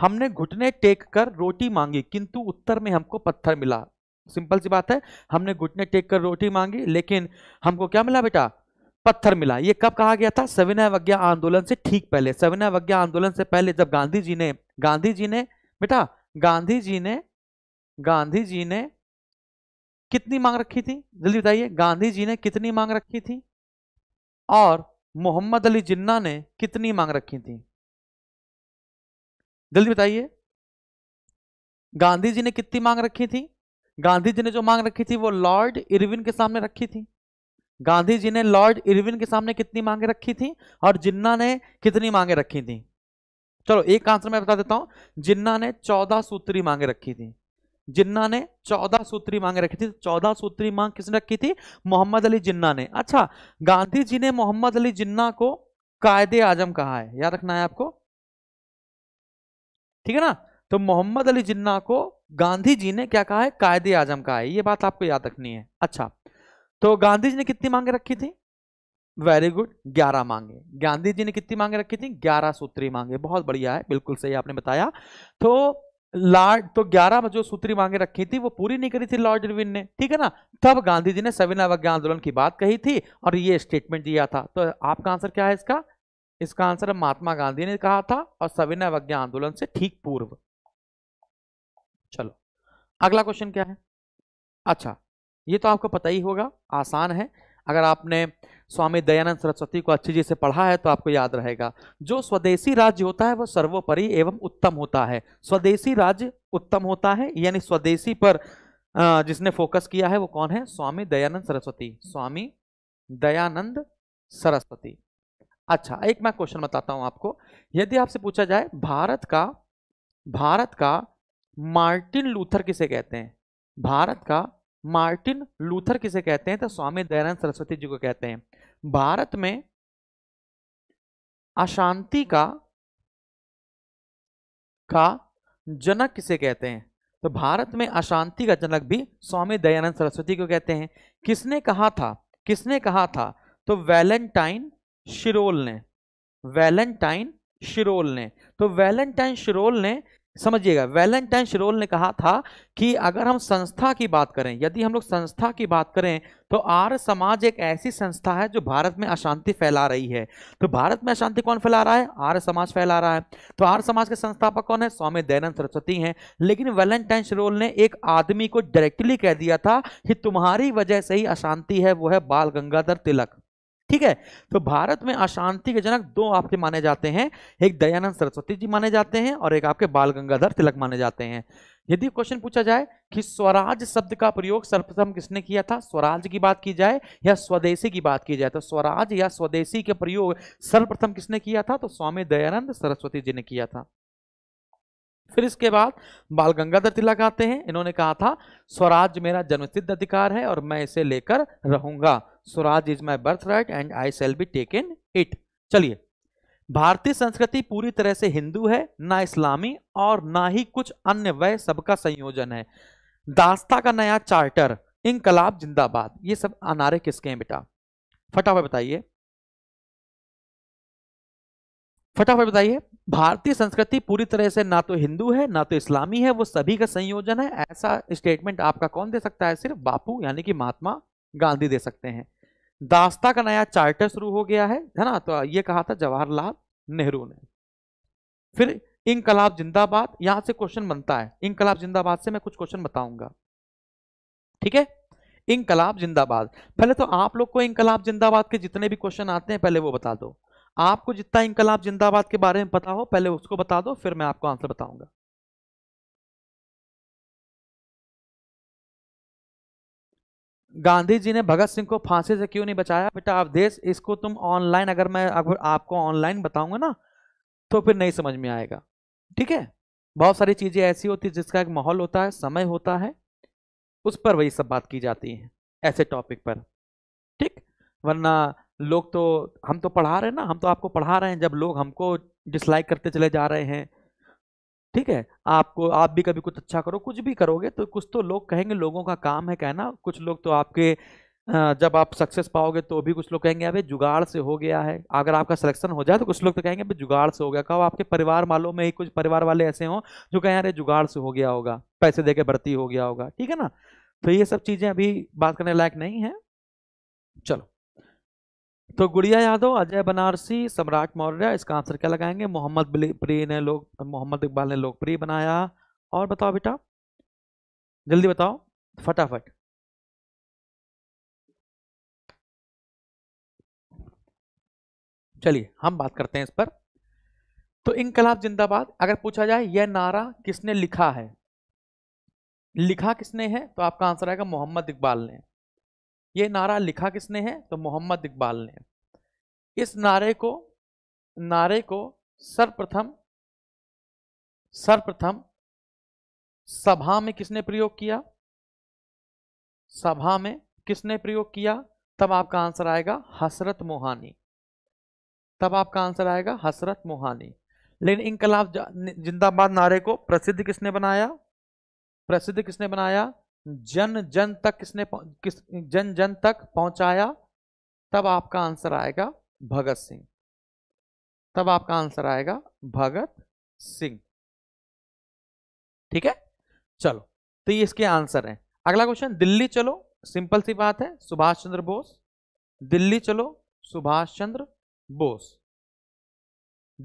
हमने घुटने टेक कर रोटी मांगी किंतु उत्तर में हमको पत्थर मिला सिंपल सी बात है हमने घुटने टेक कर रोटी मांगी लेकिन हमको क्या मिला बेटा पत्थर मिला ये कब कहा गया था सविनय अवज्ञा आंदोलन से ठीक पहले सविनय अवज्ञा आंदोलन से पहले जब गांधी जी ने गांधी जी ने बेटा गांधी जी ने गांधी जी ने कितनी मांग रखी थी जल्दी बताइए गांधी जी ने कितनी मांग रखी थी और मोहम्मद अली जिन्ना ने कितनी मांग रखी थी जल्दी बताइए गांधी जी ने कितनी मांग रखी थी गांधी जी ने जो मांग रखी थी वो लॉर्ड इरविन के सामने रखी थी गांधी जी ने लॉर्ड इरविन के सामने कितनी मांगे रखी थी और जिन्ना ने कितनी मांगे रखी थी चलो एक आंसर मैं बता देता हूं जिन्ना ने चौदह सूत्री मांगे रखी थी जिन्ना ने चौदह सूत्री मांगे रखी थी चौदह सूत्री मांग किसने रखी थी मोहम्मद अली जिन्ना ने अच्छा गांधी जी ने मोहम्मद अली जिन्ना को कायदे आजम कहा है याद रखना है आपको ठीक है ना तो मोहम्मद अली जिन्ना को गांधी जी ने क्या कहा है कायदे आजम कहा है ये बात आपको याद रखनी है अच्छा तो गांधी जी ने कितनी मांगे रखी थी वेरी गुड ग्यारह मांगे गांधी जी ने कितनी मांगे रखी थी ग्यारह सूत्री मांगे बहुत बढ़िया है बिल्कुल सही आपने बताया तो लॉर्ड तो ग्यारह जो सूत्री मांगे रखी थी वो पूरी नहीं करी थी लॉर्ड इरविन ने ठीक है ना तब गांधी जी ने सविन अवज्ञा आंदोलन की बात कही थी और ये स्टेटमेंट दिया था तो आपका आंसर क्या है इसका इसका आंसर महात्मा गांधी ने कहा था और सविनय अवज्ञा आंदोलन से ठीक पूर्व चलो अगला क्वेश्चन क्या है अच्छा ये तो आपको पता ही होगा आसान है अगर आपने स्वामी दयानंद सरस्वती को अच्छी जी से पढ़ा है तो आपको याद रहेगा जो स्वदेशी राज्य होता है वह सर्वोपरि एवं उत्तम होता है स्वदेशी राज्य उत्तम होता है यानी स्वदेशी पर जिसने फोकस किया है वो कौन है स्वामी दयानंद सरस्वती स्वामी दयानंद सरस्वती अच्छा एक मैं क्वेश्चन बताता हूं आपको यदि आपसे पूछा जाए भारत का भारत का मार्टिन लूथर किसे कहते हैं भारत का मार्टिन लूथर किसे कहते हैं तो स्वामी दयानंद सरस्वती जी को कहते हैं भारत में अशांति का का जनक किसे कहते हैं तो भारत में अशांति का जनक भी स्वामी दयानंद सरस्वती को कहते हैं किसने कहा था किसने कहा था तो वैलेंटाइन शिरोल ने वैलेंटाइन शिरोल ने तो वैलेंटाइन शिरोल ने समझिएगा वैलेंटाइन शिरोल ने कहा था कि अगर हम संस्था की बात करें यदि हम लोग संस्था की बात करें तो आर्य समाज एक ऐसी संस्था है जो भारत में अशांति फैला रही है तो भारत में अशांति कौन फैला रहा है आर समाज फैला रहा है तो आर्य समाज के संस्थापक कौन है स्वामी दयानंद सरस्वती हैं लेकिन वैलेंटाइन शिरोल ने एक आदमी को डायरेक्टली कह दिया था कि तुम्हारी वजह से ही अशांति है वो है बाल गंगाधर तिलक ठीक है तो भारत में अशांति के जनक दो आपके माने जाते हैं एक दयानंद सरस्वती जी माने जाते हैं और एक आपके बाल गंगाधर तिलक माने जाते हैं यदि क्वेश्चन पूछा जाए कि स्वराज शब्द का प्रयोग सर्वप्रथम किसने किया था स्वराज की बात की जाए या स्वदेशी की बात की जाए तो स्वराज या स्वदेशी के प्रयोग सर्वप्रथम किसने किया था तो स्वामी दयानंद सरस्वती जी ने किया था फिर इसके बाद बाल गंगाधर तिलक आते हैं इन्होंने कहा था स्वराज मेरा जन्मसिद्ध अधिकार है और मैं इसे लेकर रहूंगा Swaraj is my birthright and I shall be taken it चलिए भारतीय संस्कृति पूरी तरह से हिंदू है ना इस्लामी और ना ही कुछ अन्य वह सबका संयोजन है दास्ता का नया चार्टर इनकलाब जिंदाबाद ये सब अनारे किसके हैं बेटा फटाफट बताइए फटाफट बताइए भारतीय संस्कृति पूरी तरह से ना तो हिंदू है ना तो इस्लामी है वो सभी का संयोजन है ऐसा स्टेटमेंट आपका कौन दे सकता है सिर्फ बापू यानी कि महात्मा गांधी दे सकते हैं दास्ता का नया चार्टर शुरू हो गया है है ना तो ये कहा था जवाहरलाल नेहरू ने फिर इनकलाब जिंदाबाद यहां से क्वेश्चन बनता है इनकलाब जिंदाबाद से मैं कुछ क्वेश्चन बताऊंगा ठीक है इनकलाब जिंदाबाद पहले तो आप लोग को इनकलाब जिंदाबाद के जितने भी क्वेश्चन आते हैं पहले वो बता दो आपको जितना इंकलाब जिंदाबाद के बारे में पता हो पहले उसको बता दो फिर मैं आपको आंसर बताऊंगा गांधी जी ने भगत सिंह को फांसी से क्यों नहीं बचाया बेटा आप देश इसको तुम ऑनलाइन अगर मैं अगर आपको ऑनलाइन बताऊंगा ना तो फिर नहीं समझ में आएगा ठीक है बहुत सारी चीजें ऐसी होती है जिसका एक माहौल होता है समय होता है उस पर वही सब बात की जाती है ऐसे टॉपिक पर ठीक वरना लोग तो हम तो पढ़ा रहे हैं ना हम तो आपको पढ़ा रहे हैं जब लोग हमको डिसलाइक करते चले जा रहे हैं ठीक है आपको आप भी कभी कुछ अच्छा करो कुछ भी करोगे तो कुछ तो लोग कहेंगे लोगों का काम है कहना कुछ लोग तो आपके जब आप सक्सेस पाओगे तो भी कुछ लोग कहेंगे अबे जुगाड़ से हो गया है अगर आपका सिलेक्शन हो जाए तो कुछ लोग तो कहेंगे अभी जुगाड़ से हो गया कहो आपके परिवार वालों में ही कुछ परिवार वाले ऐसे हों जो कहें अरे जुगाड़ से हो गया होगा पैसे दे के भर्ती हो गया होगा ठीक है ना तो ये सब चीज़ें अभी बात करने लायक नहीं है चलो तो गुड़िया यादव अजय बनारसी सम्राट मौर्य इसका आंसर क्या लगाएंगे मोहम्मद प्रिय ने लोग मोहम्मद इकबाल ने लोकप्रिय बनाया और बताओ बेटा जल्दी बताओ फटाफट चलिए हम बात करते हैं इस पर तो इनकलाब जिंदाबाद अगर पूछा जाए यह नारा किसने लिखा है लिखा किसने है तो आपका आंसर आएगा मोहम्मद इकबाल ने ये नारा लिखा किसने है तो मोहम्मद इकबाल ने इस नारे को नारे को सर्वप्रथम सर्वप्रथम सभा में किसने प्रयोग किया सभा में किसने प्रयोग किया तब आपका आंसर आएगा हसरत मोहानी तब आपका आंसर आएगा हसरत मोहानी लेकिन इनकलाब जिंदाबाद नारे को प्रसिद्ध किसने बनाया प्रसिद्ध किसने बनाया जन जन तक किसने किस जन जन तक पहुंचाया तब आपका आंसर आएगा भगत सिंह तब आपका आंसर आएगा भगत सिंह ठीक है चलो तो ये इसके आंसर हैं अगला क्वेश्चन दिल्ली चलो सिंपल सी बात है सुभाष चंद्र बोस दिल्ली चलो सुभाष चंद्र बोस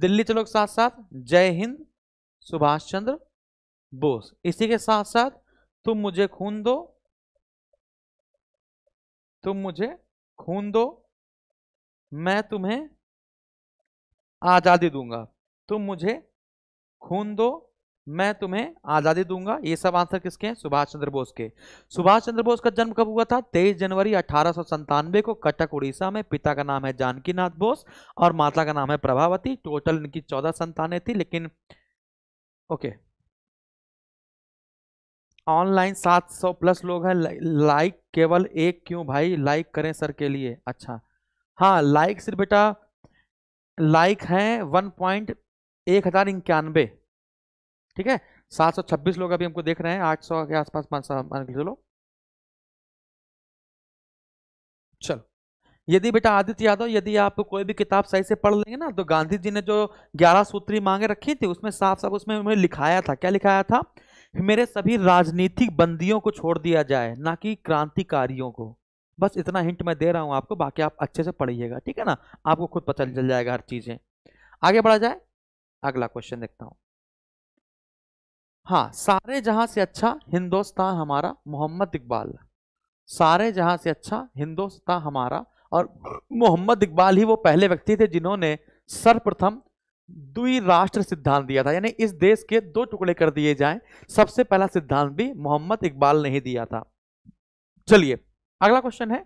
दिल्ली चलो के साथ साथ जय हिंद सुभाष चंद्र बोस इसी के साथ साथ तुम मुझे खून दो तुम मुझे खून दो मैं तुम्हें आज़ादी दूंगा तुम मुझे खून दो मैं तुम्हें आज़ादी दूंगा ये सब आंसर किसके हैं सुभाष चंद्र बोस के सुभाष चंद्र बोस का जन्म कब हुआ था 23 जनवरी अठारह को कटक उड़ीसा में पिता का नाम है जानकी नाथ बोस और माता का नाम है प्रभावती टोटल इनकी चौदह संतानें थी लेकिन ओके ऑनलाइन 700 प्लस लोग हैं लाइक केवल एक क्यों भाई लाइक करें सर के लिए अच्छा हाँ लाइक सिर्फ बेटा लाइक हैं वन पॉइंट एक हज़ार इक्यानवे ठीक है सात सौ छब्बीस लोग अभी हमको देख रहे हैं आठ सौ के आसपास मान के चलो चलो यदि बेटा आदित्य यादव यदि आप कोई भी किताब सही से पढ़ लेंगे ना तो गांधी जी ने जो ग्यारह सूत्री मांगे रखी थी उसमें साफ साफ उसमें उन्होंने लिखाया था क्या लिखाया था मेरे सभी राजनीतिक बंदियों को छोड़ दिया जाए ना कि क्रांतिकारियों को बस इतना हिंट मैं दे रहा हूं आपको बाकी आप अच्छे से पढ़िएगा ठीक है ना आपको खुद पता चल जाएगा हर चीज़ें आगे बढ़ा जाए अगला क्वेश्चन देखता हूं हाँ सारे जहां से अच्छा हिंदुस्तान हमारा मोहम्मद इकबाल सारे जहां से अच्छा हिंदुस्तान हमारा और मोहम्मद इकबाल ही वो पहले व्यक्ति थे जिन्होंने सर्वप्रथम दुई राष्ट्र सिद्धांत दिया था यानी इस देश के दो टुकड़े कर दिए जाए सबसे पहला सिद्धांत भी मोहम्मद इकबाल ने ही दिया था चलिए अगला क्वेश्चन है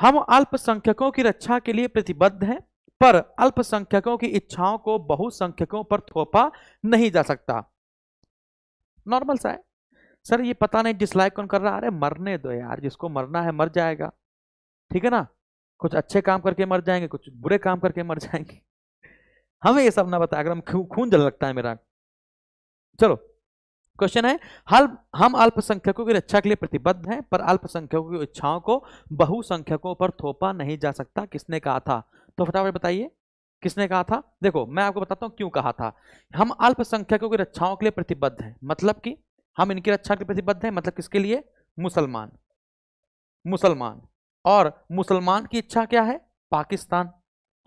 हम अल्पसंख्यकों की रक्षा के लिए प्रतिबद्ध हैं पर अल्पसंख्यकों की इच्छाओं को बहुसंख्यकों पर थोपा नहीं जा सकता नॉर्मल सा है सर ये पता नहीं डिसलाइक कौन कर रहा अरे मरने दो यार जिसको मरना है मर जाएगा ठीक है ना कुछ अच्छे काम करके मर जाएंगे कुछ बुरे काम करके मर जाएंगे हमें ये सब ना बताया अगर हम खून जल लगता है मेरा चलो क्वेश्चन है हल हम अल्पसंख्यकों की रक्षा के लिए प्रतिबद्ध हैं पर अल्पसंख्यकों की इच्छाओं को बहुसंख्यकों पर थोपा नहीं जा सकता किसने कहा था तो फटाफट बताइए किसने कहा था देखो मैं आपको बताता हूँ क्यों कहा था हम अल्पसंख्यकों की रक्षाओं के लिए प्रतिबद्ध हैं मतलब कि हम इनकी रक्षा के लिए प्रतिबद्ध हैं मतलब किसके लिए मुसलमान मुसलमान और मुसलमान की इच्छा क्या है पाकिस्तान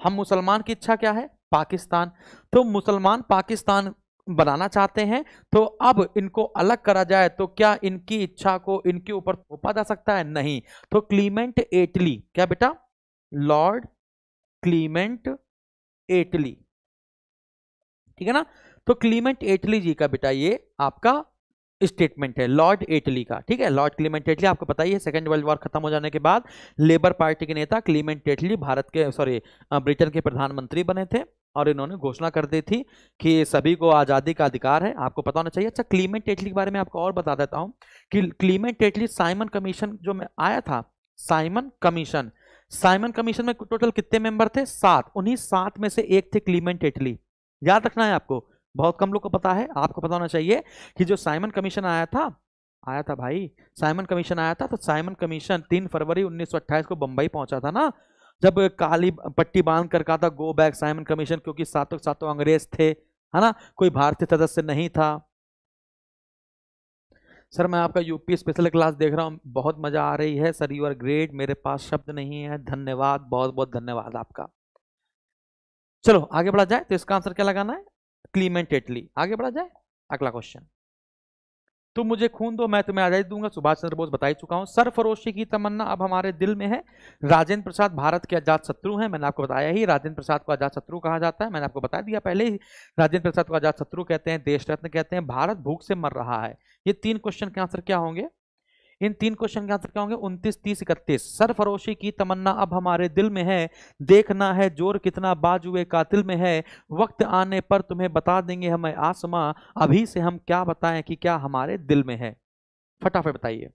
हम मुसलमान की इच्छा क्या है पाकिस्तान तो मुसलमान पाकिस्तान बनाना चाहते हैं तो अब इनको अलग करा जाए तो क्या इनकी इच्छा को इनके ऊपर थोपा जा सकता है नहीं तो क्लीमेंट एटली क्या बेटा लॉर्ड क्लीमेंट एटली ठीक है ना तो क्लीमेंट एटली जी का बेटा ये आपका स्टेटमेंट है लॉर्ड एटली का ठीक है लॉर्ड क्लीमेंट एटली आपको पता ही है सेकेंड वर्ल्ड वॉर खत्म हो जाने के बाद लेबर पार्टी के नेता क्लीमेंट एटली भारत के सॉरी ब्रिटेन के प्रधानमंत्री बने थे और इन्होंने घोषणा कर दी थी कि सभी को आज़ादी का अधिकार है आपको पता होना चाहिए अच्छा क्लीमेंट एटली के बारे में आपको और बता देता हूँ कि क्लीमेंट एटली साइमन कमीशन जो में आया था साइमन कमीशन साइमन कमीशन में टोटल कितने मेंबर थे सात उन्हीं सात में से एक थे क्लीमेंट एटली याद रखना है आपको बहुत कम लोग को पता है आपको पता होना चाहिए कि जो साइमन कमीशन आया था आया था भाई साइमन कमीशन आया था तो साइमन कमीशन तीन फरवरी उन्नीस को बंबई पहुंचा था ना जब काली पट्टी बांध कर कहा था गो बैक साइमन कमीशन क्योंकि सातों सातों अंग्रेज थे है ना कोई भारतीय सदस्य नहीं था सर मैं आपका यूपी स्पेशल क्लास देख रहा हूँ बहुत मज़ा आ रही है सर यू आर ग्रेट मेरे पास शब्द नहीं है धन्यवाद बहुत बहुत धन्यवाद आपका चलो आगे बढ़ा जाए तो इसका आंसर क्या लगाना है क्लीमेंट एटली आगे बढ़ा जाए अगला क्वेश्चन तुम मुझे खून दो मैं तुम्हें आजादी दूंगा सुभाष चंद्र बोस बताई चुका हूं सरफरोशी की तमन्ना अब हमारे दिल में है राजेंद्र प्रसाद भारत के आजाद शत्रु हैं मैंने आपको बताया ही राजेंद्र प्रसाद को आजाद शत्रु कहा जाता है मैंने आपको बता दिया पहले ही राजेंद्र प्रसाद को आजाद शत्रु कहते हैं देश रत्न कहते हैं भारत भूख से मर रहा है ये तीन क्वेश्चन के आंसर क्या होंगे इन तीन क्वेश्चन के आंसर क्या होंगे उनतीस तीस इकतीस सरफरोशी की तमन्ना अब हमारे दिल में है देखना है जोर कितना बाजुए कातिल में है वक्त आने पर तुम्हें बता देंगे हमें आसमां अभी से हम क्या बताएं कि क्या हमारे दिल में है फटाफट बताइए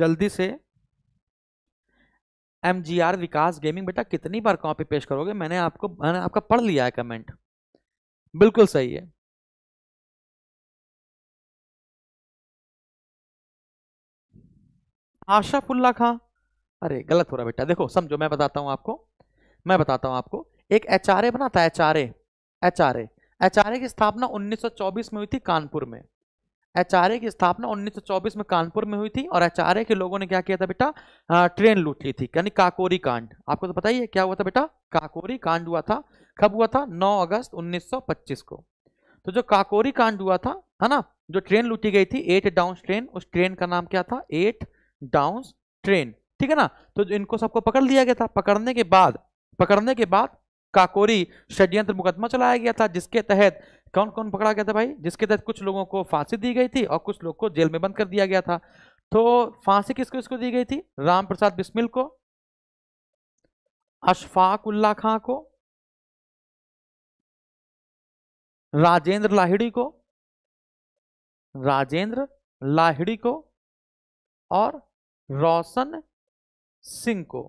जल्दी से M G R Vikas gaming बेटा कितनी बार कॉपी पेश करोगे मैंने आपको मैंने आपका पढ़ लिया है कमेंट बिल्कुल सही है फुल्ला खां अरे गलत हो रहा बेटा देखो समझो मैं बताता हूं आपको मैं बताता हूं आपको एक एच आर ए बना था एच आर एच की स्थापना 1924 में हुई थी कानपुर में एचआरए की स्थापना 1924 में कानपुर में हुई थी और एचआरए के लोगों ने क्या किया था बेटा ट्रेन लूट ली थी यानी काकोरी कांड आपको तो पता ही है क्या हुआ था बेटा काकोरी कांड हुआ था कब हुआ था 9 अगस्त 1925 को तो जो काकोरी कांड हुआ था है ना जो ट्रेन लूटी गई थी एट डाउंस ट्रेन उस ट्रेन का नाम क्या था एट डाउंस ट्रेन ठीक है ना तो इनको सबको पकड़ लिया गया था पकड़ने के बाद पकड़ने के बाद काकोरी षड्यंत्र मुकदमा चलाया गया था जिसके तहत कौन कौन पकड़ा गया था भाई जिसके तहत कुछ लोगों को फांसी दी गई थी और कुछ लोग को जेल में बंद कर दिया गया था तो फांसी किसको इसको दी गई थी राम प्रसाद बिस्मिल को अशफाक उल्ला खां को राजेंद्र लाहिड़ी को राजेंद्र लाहिड़ी को और रोशन सिंह को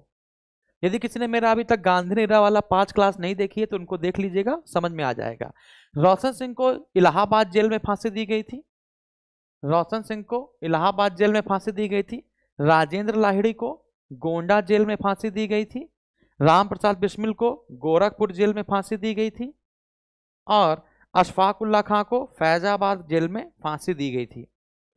यदि किसी ने मेरा अभी तक गांधी नेहरा वाला पांच क्लास नहीं देखी है तो उनको देख लीजिएगा समझ में आ जाएगा रोशन सिंह को इलाहाबाद जेल में फांसी दी गई थी रोशन सिंह को इलाहाबाद जेल में फांसी दी गई थी राजेंद्र लाहिड़ी को गोंडा जेल में फांसी दी गई थी राम प्रसाद बिस्मिल को गोरखपुर जेल में फांसी दी गई थी और अशफाक उल्ला खां को फैजाबाद जेल में फांसी दी गई थी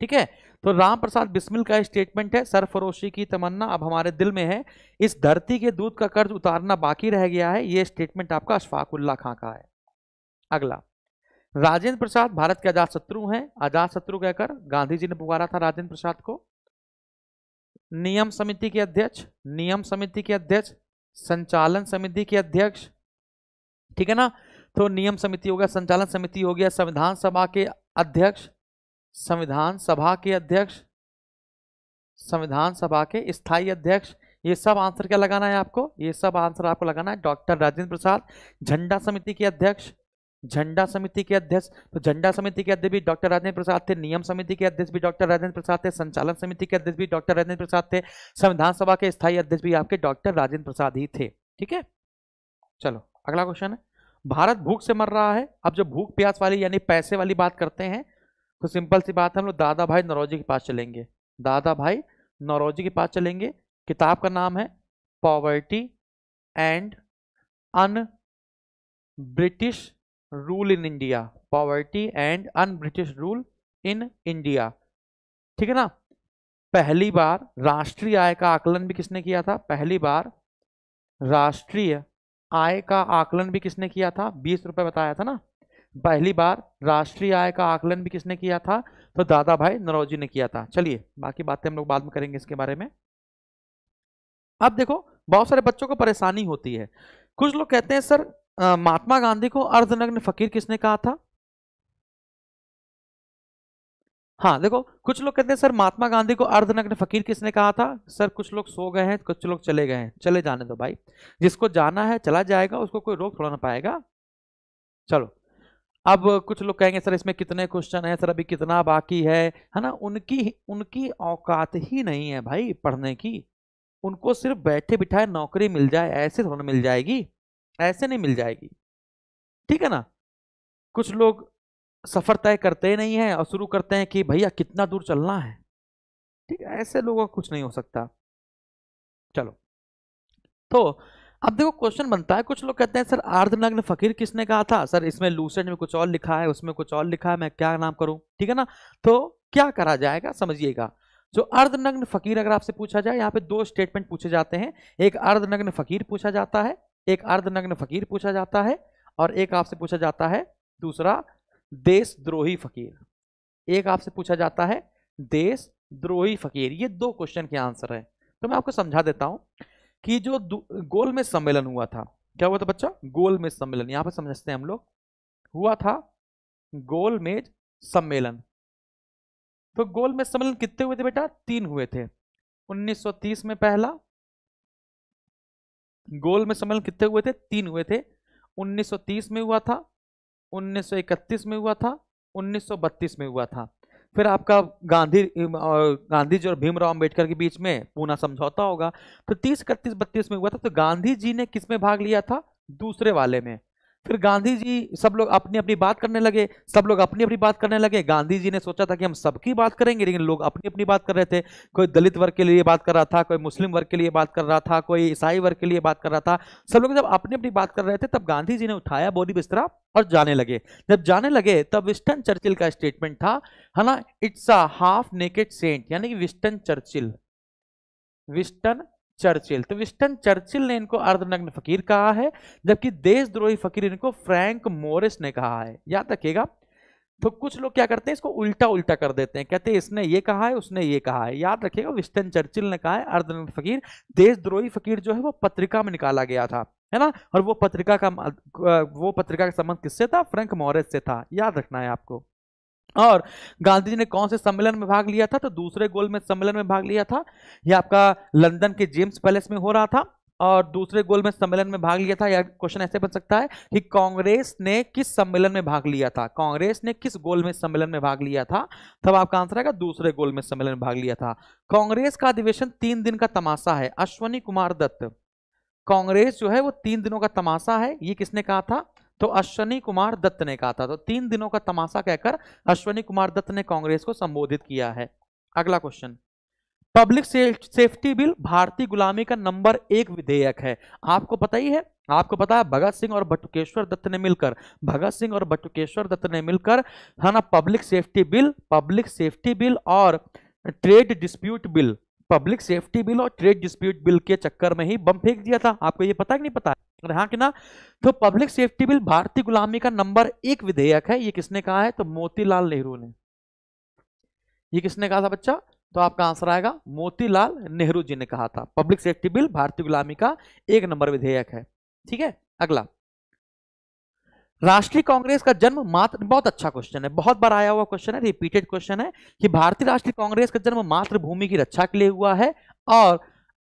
ठीक है तो राम प्रसाद बिस्मिल का स्टेटमेंट है सरफरोशी की तमन्ना अब हमारे दिल में है इस धरती के दूध का कर्ज उतारना बाकी रह गया है ये स्टेटमेंट आपका अशफाकुल्ला खां का है अगला राजेंद्र प्रसाद भारत के आजाद शत्रु हैं आजाद शत्रु कहकर गांधी जी ने पुकारा था राजेंद्र प्रसाद को नियम समिति के अध्यक्ष नियम समिति के अध्यक्ष संचालन समिति के अध्यक्ष ठीक है ना तो नियम समिति हो गया संचालन समिति हो गया संविधान सभा के अध्यक्ष संविधान सभा के अध्यक्ष संविधान सभा के स्थायी अध्यक्ष ये सब आंसर क्या लगाना है आपको ये सब आंसर आपको लगाना है डॉक्टर राजेंद्र प्रसाद झंडा समिति के अध्यक्ष झंडा समिति के अध्यक्ष तो झंडा समिति के अध्यक्ष भी डॉक्टर राजेंद्र प्रसाद थे नियम समिति के अध्यक्ष भी डॉक्टर राजेंद्र प्रसाद थे संचालन समिति के अध्यक्ष भी डॉक्टर राजेंद्र प्रसाद थे संविधान सभा के स्थायी अध्यक्ष भी आपके डॉक्टर राजेंद्र प्रसाद ही थे ठीक है चलो अगला क्वेश्चन है भारत भूख से मर रहा है अब जो भूख प्यास वाली यानी पैसे वाली बात करते हैं तो सिंपल सी बात है हम लोग दादा भाई नरोजी के पास चलेंगे दादा भाई नरोजी के पास चलेंगे किताब का नाम है poverty and un British rule in India poverty and un British rule in India ठीक है ना पहली बार राष्ट्रीय आय का आकलन भी किसने किया था पहली बार राष्ट्रीय आय का आकलन भी किसने किया था बीस रुपये बताया था ना पहली बार राष्ट्रीय आय का आकलन भी किसने किया था तो दादा भाई नरोजी ने किया था चलिए बाकी बातें हम लोग बाद में करेंगे इसके बारे में अब देखो बहुत सारे बच्चों को परेशानी होती है कुछ लोग कहते हैं सर महात्मा गांधी को अर्धनग्न फकीर किसने कहा था हाँ देखो कुछ लोग कहते हैं सर महात्मा गांधी को अर्धनग्न फकीर किसने कहा था सर कुछ लोग सो गए हैं कुछ लोग चले गए हैं चले जाने दो भाई जिसको जाना है चला जाएगा उसको कोई रोक थोड़ा ना पाएगा चलो अब कुछ लोग कहेंगे सर इसमें कितने क्वेश्चन है सर अभी कितना बाकी है है ना उनकी उनकी औकात ही नहीं है भाई पढ़ने की उनको सिर्फ बैठे बिठाए नौकरी मिल जाए ऐसे थोड़ा मिल जाएगी ऐसे नहीं मिल जाएगी ठीक है ना कुछ लोग सफ़र तय करते ही नहीं है और शुरू करते हैं कि भैया कितना दूर चलना है ठीक है ऐसे लोगों का कुछ नहीं हो सकता चलो तो अब देखो क्वेश्चन बनता है कुछ लोग कहते हैं सर आर्धनग्न फकीर किसने कहा था सर इसमें लूसेंट में कुछ और लिखा है उसमें कुछ और लिखा है मैं क्या नाम करूं ठीक है ना तो क्या करा जाएगा समझिएगा जो अर्धनग्न फकीर अगर आपसे पूछा जाए यहाँ पे दो स्टेटमेंट पूछे जाते हैं एक अर्धनग्न फकीर पूछा जाता है एक अर्धनग्न फकीर पूछा जाता है और एक आपसे पूछा जाता है दूसरा देशद्रोही फकीर एक आपसे पूछा जाता है देशद्रोही फकीर ये दो क्वेश्चन के आंसर है तो मैं आपको समझा देता हूं कि जो गोल में सम्मेलन हुआ था क्या हुआ था बच्चा गोल में सम्मेलन यहां पर समझते हैं हम लोग हुआ था गोल मेज सम्मेलन तो गोल में सम्मेलन कितने हुए थे बेटा तीन हुए थे 1930 में पहला गोल में सम्मेलन कितने हुए थे तीन हुए थे 1930 में हुआ था 1931 में हुआ था 1932 में हुआ था फिर आपका गांधी और गांधी जी और भीमराव अंबेडकर के बीच में पूना समझौता होगा तो तीस इकतीस बत्तीस में हुआ था तो गांधी जी ने किस में भाग लिया था दूसरे वाले में फिर गांधी जी सब लोग अपनी अपनी बात करने लगे सब लोग अपनी अपनी बात करने लगे गांधी जी ने सोचा था कि हम सबकी बात करेंगे लेकिन लोग अपनी अपनी बात कर रहे थे कोई दलित वर्ग के लिए बात कर रहा था कोई मुस्लिम वर्ग के लिए बात कर रहा था कोई ईसाई वर्ग के लिए बात कर रहा था सब लोग जब अपनी अपनी बात कर रहे थे तब गांधी जी ने उठाया बोरी बिस्तरा और जाने लगे जब जाने लगे तब विस्टन चर्चिल का स्टेटमेंट था है ना it's a half naked saint यानी कि विस्टन चर्चिल विस्टन चर्चिल तो विस्टन चर्चिल ने इनको अर्धनग्न फकीर कहा है जबकि देशद्रोही फकीर इनको फ्रैंक मोरिस ने कहा है याद रखिएगा तो कुछ लोग क्या करते हैं इसको उल्टा उल्टा कर देते हैं कहते हैं इसने ये कहा है उसने ये कहा है याद रखिएगा विस्टन चर्चिल ने कहा है अर्धनग्न फकीर देशद्रोही फकीर जो है वो पत्रिका में निकाला गया था है ना और वो पत्रिका का वो पत्रिका का संबंध किससे था फ्रैंक मोरिस से था याद रखना है आपको और गांधी जी ने कौन से सम्मेलन में भाग लिया था तो दूसरे गोल में सम्मेलन में भाग लिया था यह आपका लंदन के जेम्स पैलेस में हो रहा था और दूसरे गोल में सम्मेलन में भाग लिया था या क्वेश्चन ऐसे बन सकता है कि कांग्रेस ने किस सम्मेलन में भाग लिया था कांग्रेस ने किस गोल में सम्मेलन में भाग लिया था तब आपका आंसर आएगा दूसरे गोल में सम्मेलन में भाग लिया था कांग्रेस का अधिवेशन तीन दिन का तमाशा है अश्वनी कुमार दत्त कांग्रेस जो है वो तीन दिनों का तमाशा है ये किसने कहा था तो अश्वनी कुमार दत्त ने कहा था तो तीन दिनों का तमाशा कहकर अश्वनी कुमार दत्त ने कांग्रेस को संबोधित किया है अगला क्वेश्चन पब्लिक सेफ्टी बिल भारतीय गुलामी का नंबर एक विधेयक है आपको पता ही है आपको पता है भगत सिंह और बटुकेश्वर दत्त ने मिलकर भगत सिंह और बटुकेश्वर दत्त ने मिलकर है ना public safety bill public safety bill और trade dispute bill public safety bill और ट्रेड डिस्प्यूट बिल के चक्कर में ही बम फेंक दिया था आपको ये पता कि नहीं पता यहाँ कि ना तो पब्लिक सेफ्टी बिल भारतीय गुलामी का नंबर एक विधेयक है ये किसने कहा है तो मोतीलाल नेहरू ने ये किसने कहा था बच्चा तो आपका आंसर आएगा मोतीलाल नेहरू जी ने कहा था पब्लिक सेफ्टी बिल भारतीय गुलामी का एक नंबर विधेयक है ठीक है अगला राष्ट्रीय कांग्रेस का जन्म मात्र बहुत अच्छा क्वेश्चन है बहुत बार आया हुआ क्वेश्चन है रिपीटेड क्वेश्चन है कि भारतीय राष्ट्रीय कांग्रेस का जन्म मातृभूमि की रक्षा के लिए हुआ है और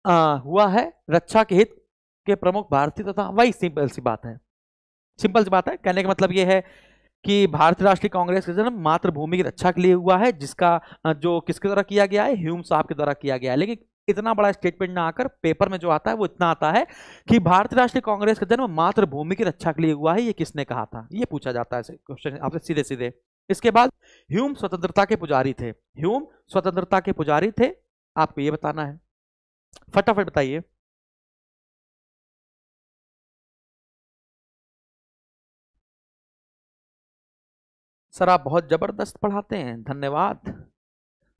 आ, हुआ है रक्षा के हित के प्रमुख भारतीय तथा वही सिंपल सी बात है सिंपल सी बात है कहने का मतलब ये है कि भारतीय राष्ट्रीय कांग्रेस का जन्म मातृभूमि की रक्षा के लिए हुआ है जिसका जो किसके द्वारा किया गया है ह्यूम साहब के द्वारा किया गया है लेकिन इतना बड़ा स्टेटमेंट ना आकर पेपर में जो आता है वो इतना आता है कि भारतीय राष्ट्रीय कांग्रेस का जन्म मातृभूमि की रक्षा के लिए हुआ है ये किसने कहा था ये पूछा जाता है क्वेश्चन आपसे सीधे सीधे इसके बाद ह्यूम स्वतंत्रता के पुजारी थे ह्यूम स्वतंत्रता के पुजारी थे आपको ये बताना है फटाफट बताइए सर आप बहुत ज़बरदस्त पढ़ाते हैं धन्यवाद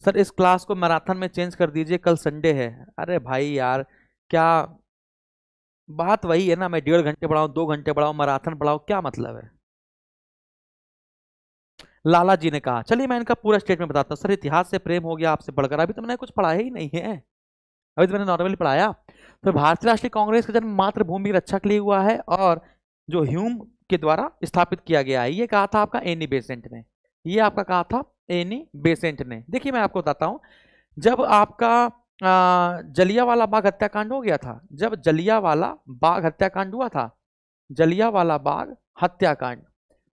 सर इस क्लास को मैराथन में चेंज कर दीजिए कल संडे है अरे भाई यार क्या बात वही है ना मैं डेढ़ घंटे पढ़ाऊँ दो घंटे पढ़ाऊँ मैराथन पढ़ाऊँ क्या मतलब है लाला जी ने कहा चलिए मैं इनका पूरा स्टेटमेंट बताता हूँ सर इतिहास से प्रेम हो गया आपसे बढ़कर अभी तो मैंने कुछ पढ़ाया ही नहीं है अभी तो मैंने नॉर्मली पढ़ाया तो भारतीय राष्ट्रीय कांग्रेस का जन्म मातृभूमि रक्षा के लिए हुआ है और जो ह्यूम के द्वारा स्थापित किया गया है ये कहा था आपका एनी बेसेंट ने ये आपका कहा था एनी बेसेंट ने देखिए मैं आपको बताता हूँ जब आपका जलियावाला बाग हत्याकांड हो गया था जब जलियावाला बाग हत्याकांड हुआ था जलियावाला बाग हत्याकांड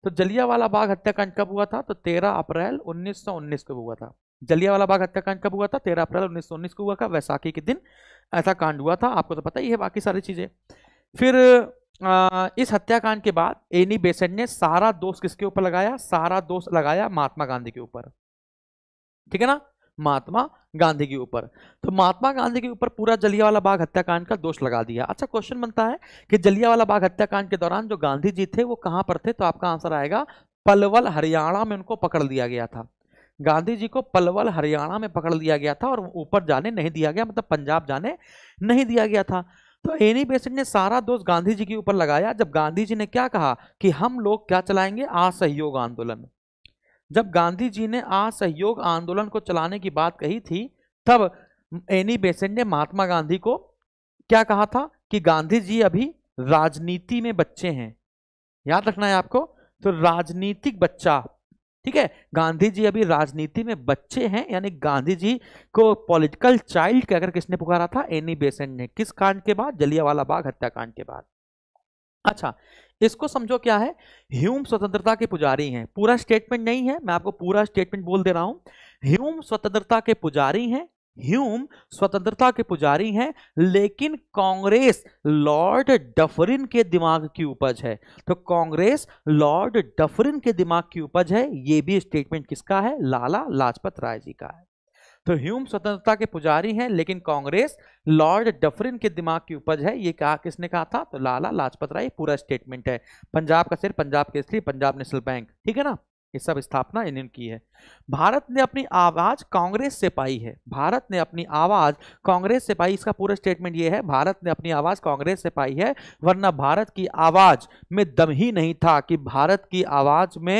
तो जलियावाला बाग हत्याकांड कब हुआ था तो 13 अप्रैल 1919 को हुआ था जलियावाला बाग हत्याकांड कब हुआ था 13 अप्रैल 1919 को हुआ था वैसाखी के दिन ऐसा कांड हुआ था आपको तो पता ही है बाकी सारी चीज़ें फिर इस हत्याकांड के बाद एनी बेसेंट ने सारा दोष किसके ऊपर लगाया सारा दोष लगाया महात्मा गांधी के ऊपर ठीक है ना महात्मा गांधी के ऊपर तो महात्मा गांधी के ऊपर पूरा जलियावाला बाग हत्याकांड का दोष लगा दिया अच्छा क्वेश्चन बनता है कि जलियावाला बाग हत्याकांड के दौरान जो गांधी जी थे वो कहां पर थे तो आपका आंसर आएगा पलवल हरियाणा में उनको पकड़ लिया गया था गांधी जी को पलवल हरियाणा में पकड़ लिया गया था और ऊपर जाने नहीं दिया गया मतलब पंजाब जाने नहीं दिया गया था तो एनी बेसेंट ने सारा दोष गांधी जी के ऊपर लगाया जब गांधी जी ने क्या कहा कि हम लोग क्या चलाएंगे असहयोग आंदोलन जब गांधी जी ने असहयोग आंदोलन को चलाने की बात कही थी तब एनी बेसेंट ने महात्मा गांधी को क्या कहा था कि गांधी जी अभी राजनीति में बच्चे हैं याद रखना है आपको तो राजनीतिक बच्चा ठीक है गांधी जी अभी राजनीति में बच्चे हैं यानी गांधी जी को पॉलिटिकल चाइल्ड कहकर किसने पुकारा था एनी बेसेंट ने किस कांड के बाद जलियावाला बाग हत्याकांड के बाद अच्छा इसको समझो क्या है ह्यूम स्वतंत्रता के पुजारी हैं पूरा स्टेटमेंट नहीं है मैं आपको पूरा स्टेटमेंट बोल दे रहा हूं ह्यूम स्वतंत्रता के पुजारी हैं ह्यूम स्वतंत्रता के पुजारी हैं लेकिन कांग्रेस लॉर्ड डफरिन के दिमाग की उपज है तो कांग्रेस लॉर्ड डफरिन के दिमाग की उपज है ये भी स्टेटमेंट किसका है लाला लाजपत राय जी का है तो ह्यूम स्वतंत्रता के पुजारी हैं लेकिन कांग्रेस लॉर्ड डफरिन के दिमाग की उपज है ये कहा किसने कहा था तो लाला लाजपत राय पूरा स्टेटमेंट है पंजाब का सिर पंजाब के स्त्री पंजाब नेशनल बैंक ठीक है ना ये सब स्थापना इन्हें की है भारत ने अपनी आवाज कांग्रेस से पाई है भारत ने अपनी आवाज कांग्रेस से पाई इसका पूरा स्टेटमेंट ये है भारत ने अपनी आवाज कांग्रेस से पाई है वरना भारत की आवाज में दम ही नहीं था कि भारत की आवाज में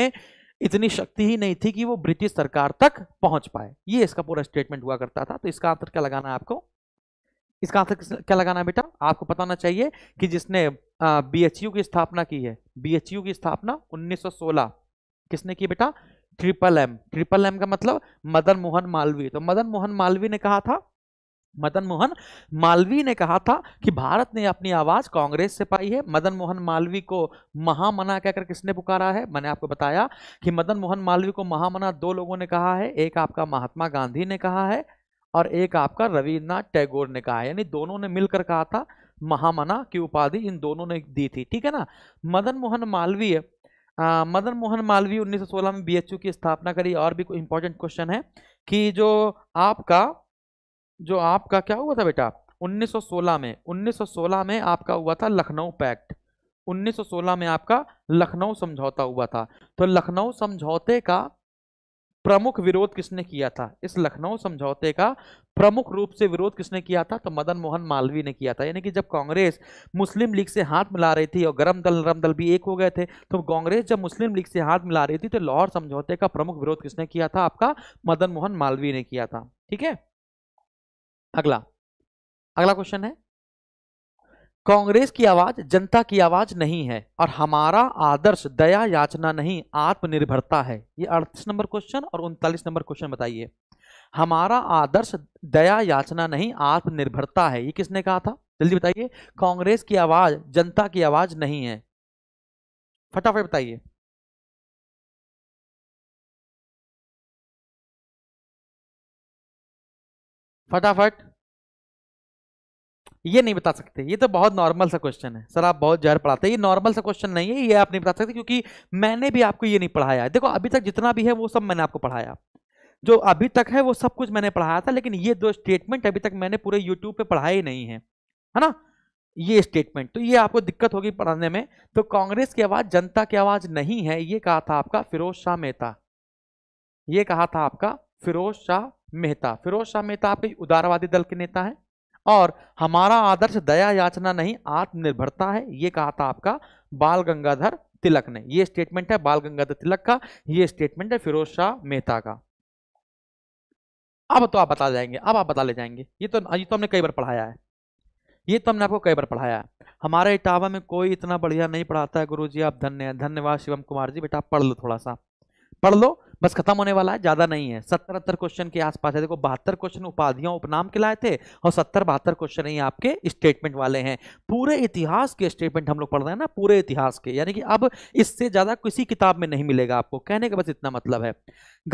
इतनी शक्ति ही नहीं थी कि वो ब्रिटिश सरकार तक पहुंच पाए ये इसका पूरा स्टेटमेंट हुआ करता था तो इसका आंसर क्या लगाना है आपको इसका आंसर क्या लगाना है बेटा आपको पता होना चाहिए कि जिसने बी की स्थापना की है बी की स्थापना 1916 किसने की बेटा ट्रिपल एम ट्रिपल एम का मतलब मदन मोहन मालवीय तो मदन मोहन मालवीय ने कहा था मदन मोहन मालवीय ने कहा था कि भारत ने अपनी आवाज कांग्रेस से पाई है मदन मोहन मालवीय को महामना कहकर किसने पुकारा है मैंने आपको बताया कि मदन मोहन मालवीय को महामना दो लोगों ने कहा है एक आपका महात्मा गांधी ने कहा है और एक आपका रविन्द्रनाथ टैगोर ने कहा है यानी दोनों ने मिलकर कहा था महामना की उपाधि इन दोनों ने दी थी ठीक है ना मदन मोहन मालवीय आ, मदन मोहन मालवीय 1916 में बीएचयू की स्थापना करी और भी कोई इंपॉर्टेंट क्वेश्चन है कि जो आपका जो आपका क्या हुआ था बेटा 1916 में 1916 में आपका हुआ था लखनऊ पैक्ट 1916 में आपका लखनऊ समझौता हुआ था तो लखनऊ समझौते का प्रमुख विरोध किसने किया था इस लखनऊ समझौते का प्रमुख रूप से विरोध किसने किया था तो मदन मोहन मालवीय ने किया था यानी कि जब कांग्रेस मुस्लिम लीग से हाथ मिला रही थी और गरम दल नरम दल भी एक हो गए थे तो कांग्रेस जब मुस्लिम लीग से हाथ मिला रही थी तो लाहौर समझौते का प्रमुख विरोध किसने किया था आपका मदन मोहन मालवीय ने किया था ठीक है अगला अगला क्वेश्चन है कांग्रेस की आवाज जनता की आवाज नहीं है और हमारा आदर्श दया याचना नहीं आत्मनिर्भरता है ये अड़तीस नंबर क्वेश्चन और उनतालीस नंबर क्वेश्चन बताइए हमारा आदर्श दया याचना नहीं आत्मनिर्भरता है ये किसने कहा था जल्दी बताइए कांग्रेस की आवाज जनता की आवाज नहीं है फटाफट बताइए फटाफट ये नहीं बता सकते ये तो बहुत नॉर्मल सा क्वेश्चन है सर आप बहुत जहर पढ़ाते हैं ये नॉर्मल सा क्वेश्चन नहीं है ये आप नहीं बता सकते क्योंकि मैंने भी आपको ये नहीं पढ़ाया देखो अभी तक जितना भी है वो सब मैंने आपको पढ़ाया जो अभी तक है वो सब कुछ मैंने पढ़ाया था लेकिन ये दो स्टेटमेंट अभी तक मैंने पूरे यूट्यूब पे पढ़ाए नहीं है है ना ये स्टेटमेंट तो ये आपको दिक्कत होगी पढ़ाने में तो कांग्रेस की आवाज जनता की आवाज नहीं है ये कहा था आपका फिरोज शाह मेहता ये कहा था आपका फिरोज शाह मेहता फिरोज शाह मेहता आपके उदारवादी दल के नेता है और हमारा आदर्श दया याचना नहीं आत्मनिर्भरता है ये कहा था आपका बाल गंगाधर तिलक ने ये स्टेटमेंट है बाल गंगाधर तिलक का ये स्टेटमेंट है फिरोज शाह मेहता का अब तो आप बता जाएंगे अब आप बता ले जाएंगे ये तो ये तो हमने कई बार पढ़ाया है ये तो हमने आपको कई बार पढ़ाया है हमारे इटावा में कोई इतना बढ़िया नहीं पढ़ाता है गुरु जी आप धन्य धन्यवाद शिवम कुमार जी बेटा पढ़ लो थोड़ा सा पढ़ लो बस खत्म होने वाला है ज्यादा नहीं है सत्तर अत्तर क्वेश्चन के आसपास है देखो बहत्तर क्वेश्चन उपाधियां उपनाम के लाए थे और सत्तर बहत्तर क्वेश्चन ही आपके स्टेटमेंट वाले हैं पूरे इतिहास के स्टेटमेंट हम लोग पढ़ रहे हैं ना पूरे इतिहास के यानी कि अब इससे ज्यादा किसी किताब में नहीं मिलेगा आपको कहने का बस इतना मतलब है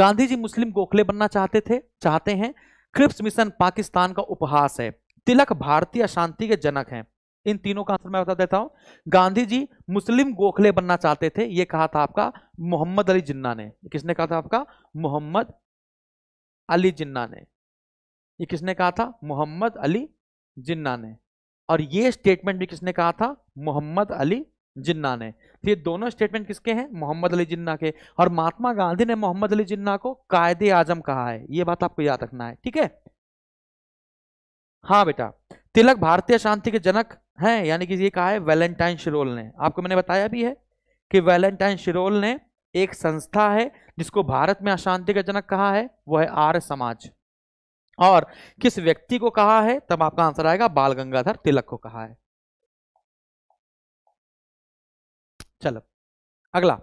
गांधी जी मुस्लिम गोखले बनना चाहते थे चाहते हैं क्रिप्स मिशन पाकिस्तान का उपहास है तिलक भारतीय अशांति के जनक हैं इन तीनों का आंसर मैं बता देता हूं गांधी जी मुस्लिम गोखले बनना चाहते थे यह कहा था आपका मोहम्मद अली जिन्ना ने किसने कहा था आपका मोहम्मद अली जिन्ना ने ये किसने कहा था मोहम्मद अली जिन्ना ने और ये स्टेटमेंट भी किसने कहा था मोहम्मद अली जिन्ना ने तो ये दोनों स्टेटमेंट किसके हैं मोहम्मद अली जिन्ना के और महात्मा गांधी ने मोहम्मद अली जिन्ना को कायदे आजम कहा है ये बात आपको याद रखना है ठीक है हाँ बेटा तिलक भारतीय शांति के जनक हैं यानी कि ये कहा है वैलेंटाइन शिरोल ने आपको मैंने बताया भी है कि वैलेंटाइन शिरोल ने एक संस्था है जिसको भारत में अशांति का जनक कहा है वो है आर्य समाज और किस व्यक्ति को कहा है तब आपका आंसर आएगा बाल गंगाधर तिलक को कहा है चलो अगला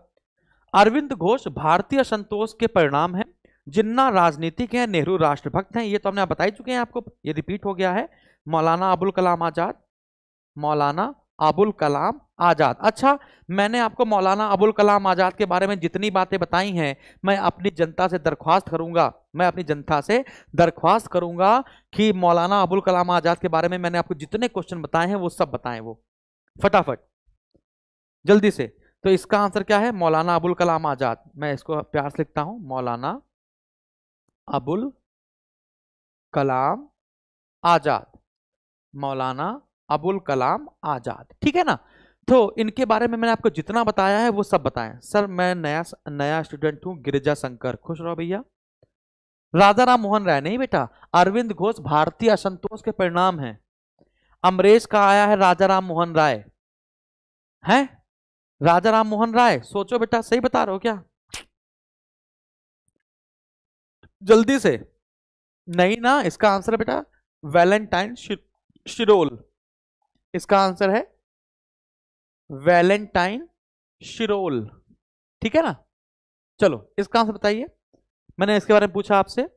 अरविंद घोष भारतीय संतोष के परिणाम है जिन्ना राजनीतिक हैं नेहरू राष्ट्रभक्त हैं ये तो हमने आप बताई चुके हैं आपको ये रिपीट हो गया है मौलाना अबुल कलाम आजाद मौलाना अबुल कलाम आज़ाद अच्छा मैंने आपको मौलाना अबुल कलाम आज़ाद के बारे में जितनी बातें बताई हैं मैं अपनी जनता से दरख्वास्त करूंगा मैं अपनी जनता से दरख्वास्त करूंगा कि मौलाना अबुल कलाम आज़ाद के बारे में मैंने आपको जितने क्वेश्चन बताए हैं वो सब बताएं वो फटाफट जल्दी से तो इसका आंसर क्या है मौलाना अबुल कलाम आज़ाद मैं इसको प्यार से लिखता हूं मौलाना अबुल कलाम आज़ाद मौलाना अबुल कलाम आज़ाद ठीक है ना तो इनके बारे में मैंने आपको जितना बताया है वो सब बताया सर मैं नया नया स्टूडेंट हूँ गिरिजा शंकर खुश रहो भैया राजा राम मोहन राय नहीं बेटा अरविंद घोष भारतीय असंतोष के परिणाम है अमरेश का आया है राजा राम मोहन राय है राजा राम मोहन राय सोचो बेटा सही बता रहे हो क्या जल्दी से नहीं ना इसका आंसर बेटा वैलेंटाइन शिरोल इसका आंसर है वैलेंटाइन शिरोल ठीक है ना चलो इसका आंसर बताइए मैंने इसके बारे में पूछा आपसे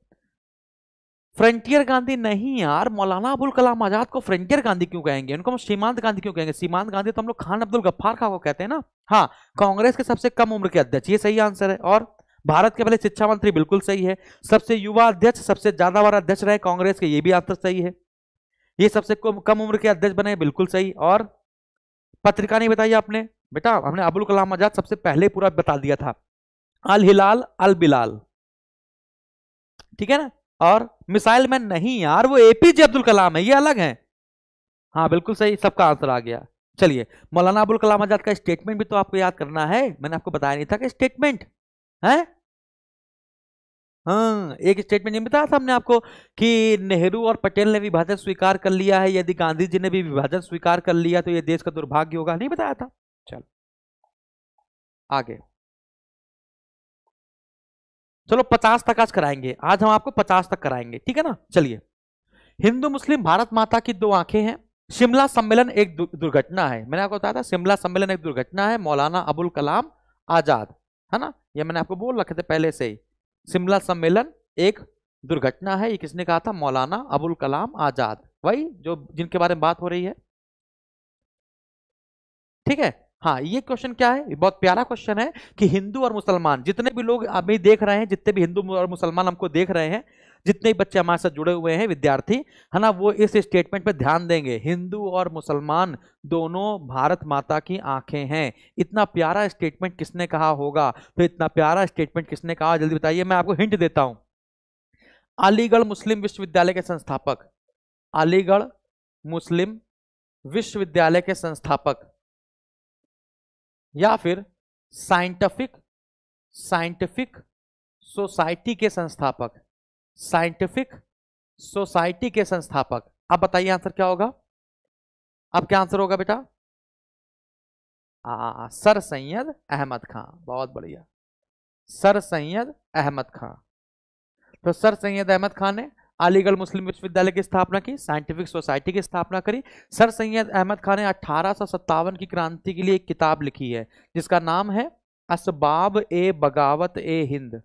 फ्रंटियर गांधी नहीं यार मौलाना अबुल कलाम आजाद को फ्रंटियर गांधी क्यों कहेंगे उनको हम सीमांत गांधी क्यों कहेंगे सीमांत गांधी तो हम लोग खान अब्दुल गफ्फार खा को कहते हैं ना हाँ कांग्रेस के सबसे कम उम्र के अध्यक्ष ये सही आंसर है और भारत के पहले शिक्षा मंत्री बिल्कुल सही है सबसे युवा अध्यक्ष सबसे ज्यादा बार अध्यक्ष रहे कांग्रेस के ये भी आंसर सही है ये सबसे कम उम्र के अध्यक्ष बने बिल्कुल सही और पत्रिका नहीं बताई आपने बेटा हमने अबुल कलाम आजाद सबसे पहले पूरा बता दिया था अल हिलाल अल बिलाल ठीक है ना और मिसाइल मैन नहीं यार वो एपीजे अब्दुल कलाम है ये अलग है हाँ बिल्कुल सही सबका आंसर आ गया चलिए मौलाना अबुल कलाम आजाद का स्टेटमेंट भी तो आपको याद करना है मैंने आपको बताया नहीं था कि स्टेटमेंट है हाँ एक स्टेटमेंट ये बताया था हमने आपको कि नेहरू और पटेल ने विभाजन स्वीकार कर लिया है यदि गांधी जी ने भी विभाजन स्वीकार कर लिया तो ये देश का दुर्भाग्य होगा नहीं बताया था चल आगे चलो पचास तक आज कराएंगे आज हम आपको पचास तक कराएंगे ठीक है ना चलिए हिंदू मुस्लिम भारत माता की दो आंखें हैं शिमला सम्मेलन एक दुर्घटना है मैंने आपको बताया था शिमला सम्मेलन एक दुर्घटना है मौलाना अबुल कलाम आजाद है ना ये मैंने आपको बोल रखे थे पहले से ही शिमला सम्मेलन एक दुर्घटना है ये किसने कहा था मौलाना अबुल कलाम आजाद वही जो जिनके बारे में बात हो रही है ठीक है हाँ ये क्वेश्चन क्या है बहुत प्यारा क्वेश्चन है कि हिंदू और मुसलमान जितने भी लोग अभी देख रहे हैं जितने भी हिंदू और मुसलमान हमको देख रहे हैं जितने बच्चे हमारे साथ जुड़े हुए हैं विद्यार्थी है ना वो इस स्टेटमेंट पर ध्यान देंगे हिंदू और मुसलमान दोनों भारत माता की आंखें हैं इतना प्यारा स्टेटमेंट किसने कहा होगा तो इतना प्यारा स्टेटमेंट किसने कहा जल्दी बताइए मैं आपको हिंट देता हूं अलीगढ़ मुस्लिम विश्वविद्यालय के संस्थापक अलीगढ़ मुस्लिम विश्वविद्यालय के संस्थापक या फिर साइंटिफिक साइंटिफिक सोसाइटी के संस्थापक साइंटिफिक सोसाइटी के संस्थापक अब बताइए आंसर क्या होगा अब क्या आंसर होगा बेटा सर सैयद अहमद खां बहुत बढ़िया सर सैयद अहमद खां तो सर सैयद अहमद खान ने अलीगढ़ मुस्लिम विश्वविद्यालय की स्थापना की साइंटिफिक सोसाइटी की स्थापना करी सर सैयद अहमद खान ने अठारह की क्रांति के लिए एक किताब लिखी है जिसका नाम है असबाब ए बगावत ए हिंद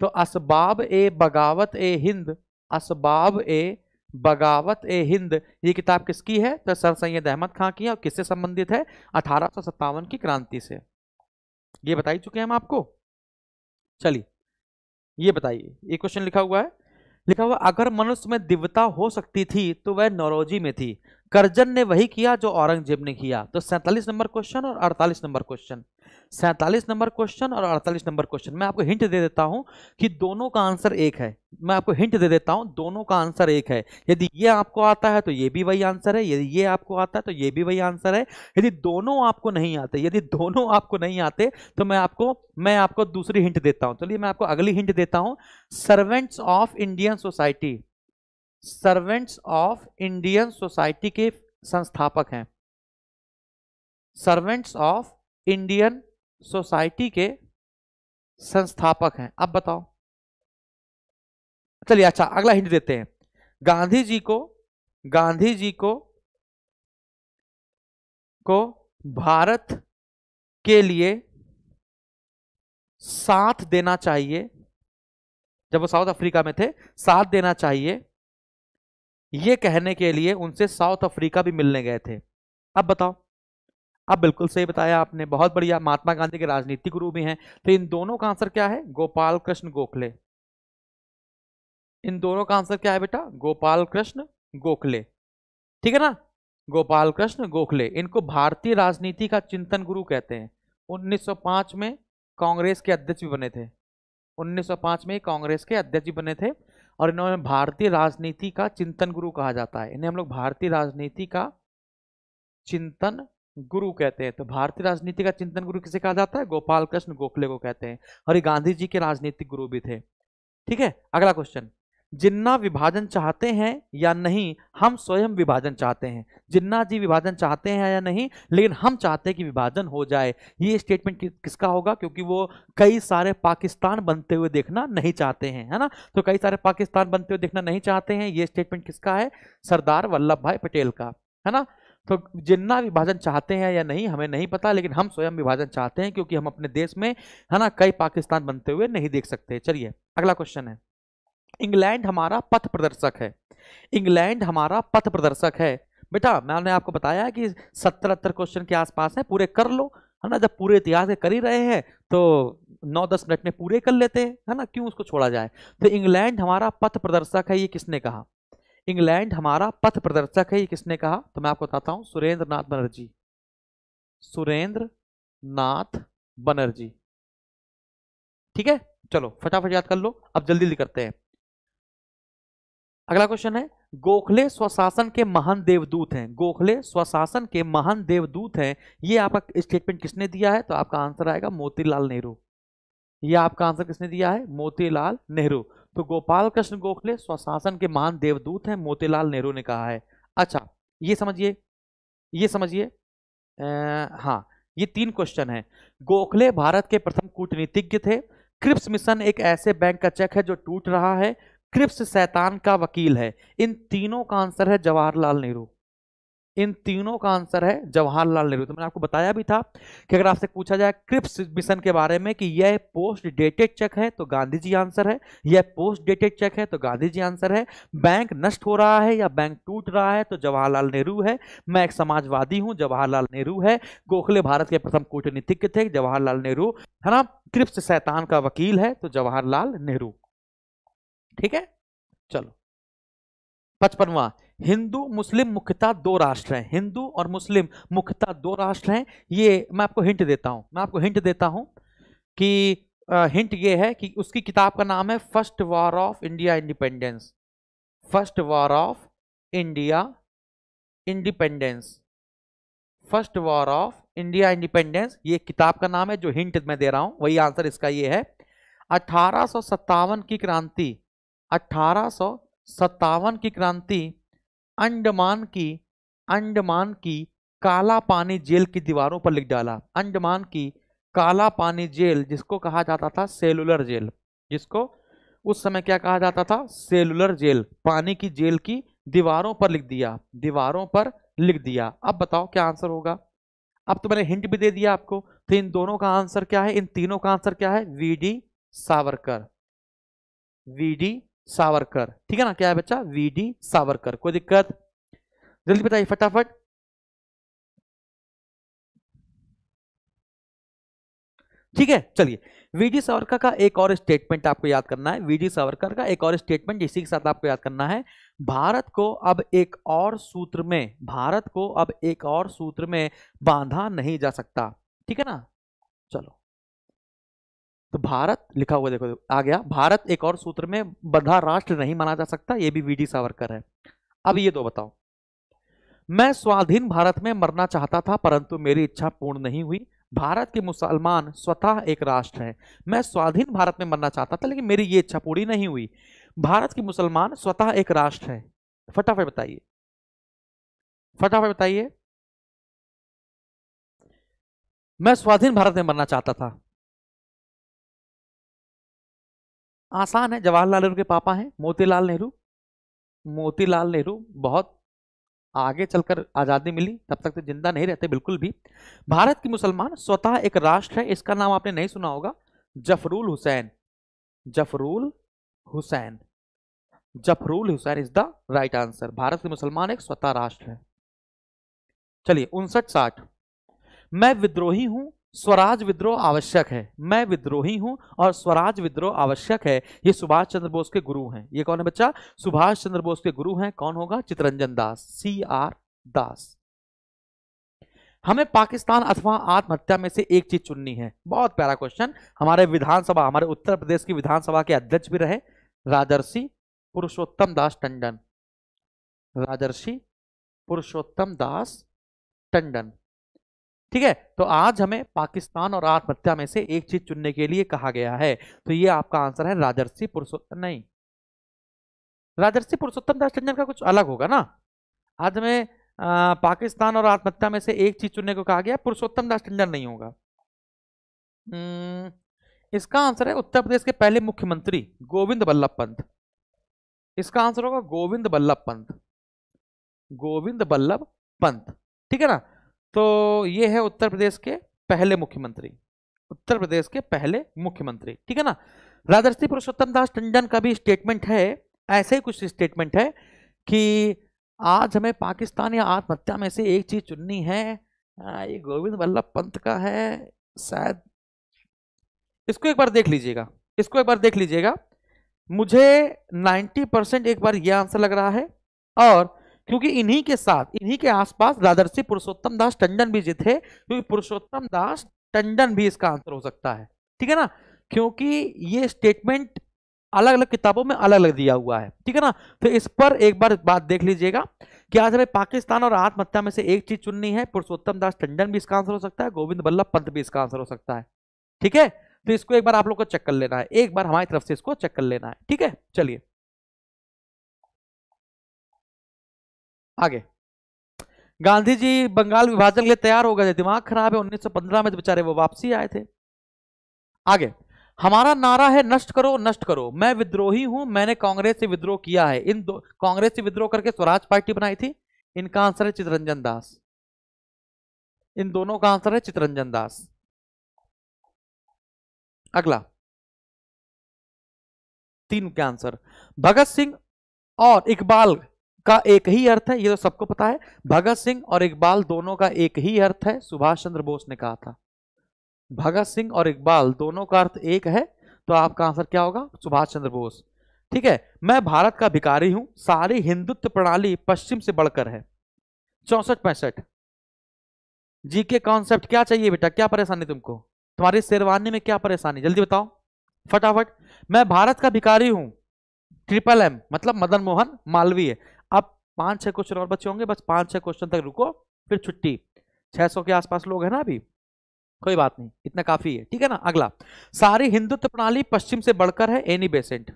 तो असबाब ए बगावत ए हिंद असबाब ए बगावत ए हिंद ये किताब किसकी है तो सर सैयद अहमद खां की है और किससे संबंधित है अठारह की क्रांति से ये बताई चुके हैं हम आपको चलिए ये बताइए ये क्वेश्चन लिखा हुआ है लिखा हुआ अगर मनुष्य में दिव्यता हो सकती थी तो वह नौरोजी में थी करजन ने वही किया जो औरंगजेब ने किया तो सैंतालीस नंबर क्वेश्चन और अड़तालीस नंबर क्वेश्चन सैंतालीस नंबर क्वेश्चन और अड़तालीस नंबर क्वेश्चन मैं आपको हिंट दे देता हूं कि दोनों का आंसर एक है मैं आपको हिंट दे देता हूँ दोनों का आंसर एक है यदि ये आपको आता है तो ये भी वही आंसर है यदि ये आपको आता है तो ये भी वही आंसर है यदि दोनों आपको नहीं आते यदि दोनों आपको नहीं आते तो मैं आपको मैं आपको दूसरी हिंट देता हूँ चलिए मैं आपको अगली हिंट देता हूँ servants of Indian society servants of Indian society के संस्थापक हैं सर्वेंट्स ऑफ इंडियन सोसाइटी के संस्थापक हैं अब बताओ चलिए अच्छा अगला हिंट देते हैं गांधी जी को गांधी जी को को भारत के लिए साथ देना चाहिए जब वो साउथ अफ्रीका में थे साथ देना चाहिए ये कहने के लिए उनसे साउथ अफ्रीका भी मिलने गए थे अब बताओ अब बिल्कुल सही बताया आपने बहुत बढ़िया महात्मा गांधी के राजनीतिक गुरु भी हैं तो इन दोनों का आंसर क्या है गोपाल कृष्ण गोखले इन दोनों का आंसर क्या है बेटा गोपाल कृष्ण गोखले ठीक है ना गोपाल कृष्ण गोखले इनको भारतीय राजनीति का चिंतन गुरु कहते हैं 1905 में कांग्रेस के अध्यक्ष भी बने थे 1905 में कांग्रेस के अध्यक्ष भी बने थे और इन्होंने भारतीय राजनीति का चिंतन गुरु कहा जाता है इन्हें हम लोग भारतीय राजनीति का चिंतन गुरु कहते हैं तो भारतीय राजनीति का चिंतन गुरु किसे कहा जाता है गोपाल कृष्ण गोखले को कहते हैं और ये गांधी जी के राजनीतिक गुरु भी थे ठीक है अगला क्वेश्चन जिन्ना विभाजन चाहते हैं या नहीं हम स्वयं विभाजन चाहते हैं जिन्ना जी विभाजन चाहते हैं या नहीं लेकिन हम चाहते हैं कि विभाजन हो जाए ये स्टेटमेंट कि, किसका होगा क्योंकि वो कई सारे पाकिस्तान बनते हुए देखना नहीं चाहते हैं है ना तो कई सारे पाकिस्तान बनते हुए देखना नहीं चाहते हैं ये स्टेटमेंट किसका है सरदार वल्लभ भाई पटेल का है ना तो जिन्ना विभाजन चाहते हैं या नहीं हमें नहीं पता लेकिन हम स्वयं विभाजन चाहते हैं क्योंकि हम अपने देश में है ना कई पाकिस्तान बनते हुए नहीं देख सकते चलिए अगला क्वेश्चन है इंग्लैंड हमारा पथ प्रदर्शक है इंग्लैंड हमारा पथ प्रदर्शक है बेटा मैंने आपको बताया कि सत्तर क्वेश्चन के आसपास है पूरे कर लो है ना जब पूरे इतिहास कर ही रहे हैं तो नौ दस मिनट में पूरे कर लेते हैं है ना क्यों उसको छोड़ा जाए तो इंग्लैंड हमारा पथ प्रदर्शक है ये किसने कहा इंग्लैंड हमारा पथ प्रदर्शक है ये किसने कहा तो मैं आपको बताता हूँ सुरेंद्र नाथ बनर्जी सुरेंद्र नाथ बनर्जी ठीक है चलो फटाफट याद कर लो अब जल्दी जल्दी करते हैं अगला क्वेश्चन है गोखले स्वशासन के महान देवदूत हैं गोखले स्वशासन के महान देवदूत हैं ये आपका स्टेटमेंट किसने दिया है तो आपका आंसर आएगा मोतीलाल नेहरू ये आपका आंसर किसने दिया है मोतीलाल नेहरू तो गोपाल कृष्ण गोखले स्वशासन के महान देवदूत हैं मोतीलाल नेहरू ने कहा है अच्छा ये समझिए ये समझिए हाँ ये तीन क्वेश्चन है गोखले भारत के प्रथम कूटनीतिज्ञ थे क्रिप्स मिशन एक ऐसे बैंक का चेक है जो टूट रहा है क्रिप्स शैतान का वकील है इन तीनों का आंसर है जवाहरलाल नेहरू इन तीनों का आंसर है जवाहरलाल नेहरू तो मैंने आपको बताया भी था कि अगर आपसे पूछा जाए क्रिप्स मिशन के बारे में कि यह पोस्ट डेटेड चेक है तो गांधी जी आंसर है यह पोस्ट डेटेड चेक है तो गांधी जी आंसर है बैंक नष्ट हो रहा है या बैंक टूट रहा है तो जवाहरलाल नेहरू है मैं एक समाजवादी हूं जवाहरलाल नेहरू है गोखले भारत के प्रथम कूटनीतिज्ञ थे जवाहरलाल नेहरू है ना क्रिप्स शैतान का वकील है तो जवाहरलाल नेहरू ठीक है चलो पचपनवा हिंदू मुस्लिम मुख्यता दो राष्ट्र हैं हिंदू और मुस्लिम मुख्यता दो राष्ट्र हैं ये मैं आपको हिंट देता हूं मैं आपको हिंट देता हूं कि आ, हिंट ये है कि उसकी किताब का नाम है first war of India independence first war of India independence first war of India independence ये किताब का नाम है जो हिंट मैं दे रहा हूं वही आंसर इसका ये है अठारह की क्रांति अठारह की क्रांति अंडमान की अंडमान की काला पानी जेल की दीवारों पर लिख डाला अंडमान की काला पानी जेल जिसको कहा जाता था सेलुलर जेल जिसको उस समय क्या कहा जाता था सेलुलर जेल पानी की जेल की दीवारों पर लिख दिया दीवारों पर लिख दिया अब बताओ क्या आंसर होगा अब तो मैंने हिंट भी दे दिया आपको तो इन दोनों का आंसर क्या है इन तीनों का आंसर क्या है V D Savarkar V D Savarkar ठीक है ना क्या है बच्चा वी डी सावरकर कोई दिक्कत जल्दी बताइए फटाफट ठीक है चलिए वीडी सावरकर का एक और स्टेटमेंट आपको याद करना है वीडी सावरकर का एक और स्टेटमेंट इसी के साथ आपको याद करना है भारत को अब एक और सूत्र में भारत को अब एक और सूत्र में बांधा नहीं जा सकता ठीक है ना चलो तो भारत लिखा हुआ देखो आ गया भारत एक और सूत्र में बधा राष्ट्र नहीं माना जा सकता ये भी वीडी सावरकर है अब ये दो बताओ मैं स्वाधीन भारत में मरना चाहता था परंतु मेरी इच्छा पूर्ण नहीं हुई भारत के मुसलमान स्वतः एक राष्ट्र है मैं स्वाधीन भारत में मरना चाहता था लेकिन मेरी ये इच्छा पूरी नहीं हुई भारत के मुसलमान स्वतः एक राष्ट्र है फटाफट बताइए फटाफट बताइए मैं स्वाधीन भारत में मरना चाहता था आसान है जवाहरलाल नेहरू के पापा हैं मोतीलाल नेहरू मोतीलाल नेहरू बहुत आगे चलकर आज़ादी मिली तब तक तो जिंदा नहीं रहते बिल्कुल भी भारत की मुसलमान स्वतः एक राष्ट्र है इसका नाम आपने नहीं सुना होगा Zafrul Hussain Zafrul Hussain Zafrul Hussain is the right answer Bharat के मुसलमान एक स्वतः राष्ट्र है चलिए उनसठ साठ मैं विद्रोही हूं स्वराज विद्रोह आवश्यक है मैं विद्रोही हूं और स्वराज विद्रोह आवश्यक है ये सुभाष चंद्र बोस के गुरु हैं ये कौन है बच्चा सुभाष चंद्र बोस के गुरु हैं कौन होगा चितरंजन दास सी आर दास हमें पाकिस्तान अथवा आत्महत्या में से एक चीज चुननी है बहुत प्यारा क्वेश्चन हमारे विधानसभा हमारे उत्तर प्रदेश की विधानसभा के अध्यक्ष भी रहे राजर्षि पुरुषोत्तम दास टंडन राजर्षि पुरुषोत्तम दास टंडन ठीक है तो आज हमें पाकिस्तान और आत्महत्या में से एक चीज चुनने के लिए कहा गया है तो ये आपका आंसर है राजर्षि पुरुषोत्तम नहीं राजर्षि पुरुषोत्तम दास टंडन का कुछ अलग होगा ना आज हमें पाकिस्तान और आत्महत्या में से एक चीज चुनने को कहा गया पुरुषोत्तम दास टंडन नहीं होगा हम्म, इसका आंसर है उत्तर प्रदेश के पहले मुख्यमंत्री गोविंद बल्लभ पंत इसका आंसर होगा गोविंद बल्लभ पंत गोविंद बल्लभ पंत ठीक है ना तो ये है उत्तर प्रदेश के पहले मुख्यमंत्री उत्तर प्रदेश के पहले मुख्यमंत्री ठीक है ना राजर्षि पुरुषोत्तम दास टंडन का भी स्टेटमेंट है ऐसे ही कुछ स्टेटमेंट है कि आज हमें पाकिस्तान या आत्महत्या में से एक चीज चुननी है हाँ, ये गोविंद वल्लभ पंत का है शायद इसको एक बार देख लीजिएगा इसको एक बार देख लीजिएगा मुझे 90 परसेंट एक बार ये आंसर लग रहा है और क्योंकि इन्हीं के साथ इन्हीं के आसपास दादरसी पुरुषोत्तम दास टंडन भी जी थे क्योंकि पुरुषोत्तम दास टंडन भी इसका आंसर हो सकता है ठीक है ना क्योंकि ये स्टेटमेंट अलग अलग किताबों में अलग अलग दिया हुआ है ठीक है ना तो इस पर एक बार बात देख लीजिएगा कि आज हमें पाकिस्तान और आत्महत्या में से एक चीज चुननी है पुरुषोत्तम दास टंडन भी इसका आंसर हो सकता है गोविंद वल्लभ पंत भी इसका आंसर हो सकता है ठीक है तो इसको एक बार आप लोग को चेक कर लेना है एक बार हमारी तरफ से इसको चेक कर लेना है ठीक है चलिए आगे गांधी जी बंगाल विभाजन के लिए तैयार हो गए थे दिमाग खराब है 1915 में तो बेचारे वो वापसी आए थे आगे हमारा नारा है नष्ट करो नष्ट करो मैं विद्रोही हूं मैंने कांग्रेस से विद्रोह किया है इन दो कांग्रेस से विद्रोह करके स्वराज पार्टी बनाई थी इनका आंसर है चितरंजन दास इन दोनों का आंसर है चितरंजन दास अगला तीन के आंसर भगत सिंह और इकबाल का एक ही अर्थ है ये तो सबको पता है भगत सिंह और इकबाल दोनों का एक ही अर्थ है सुभाष चंद्र बोस ने कहा था भगत सिंह और इकबाल दोनों का अर्थ एक है तो आपका आंसर क्या होगा सुभाष चंद्र बोस ठीक है मैं भारत का भिकारी हूं सारी हिंदुत्व प्रणाली पश्चिम से बढ़कर है चौसठ पैंसठ जी के कॉन्सेप्ट क्या चाहिए बेटा क्या परेशानी तुमको तुम्हारी शेरवानी में क्या परेशानी जल्दी बताओ फटाफट मैं भारत का भिकारी हूं ट्रिपल एम मतलब मदन मोहन मालवीय अब पांच छह क्वेश्चन और बचे होंगे बस पांच छह क्वेश्चन तक रुको फिर छुट्टी छह सौ के आसपास लोग हैं ना अभी कोई बात नहीं इतना काफ़ी है ठीक है ना अगला सारी हिंदुत्व प्रणाली पश्चिम से बढ़कर है एनी बेसेंट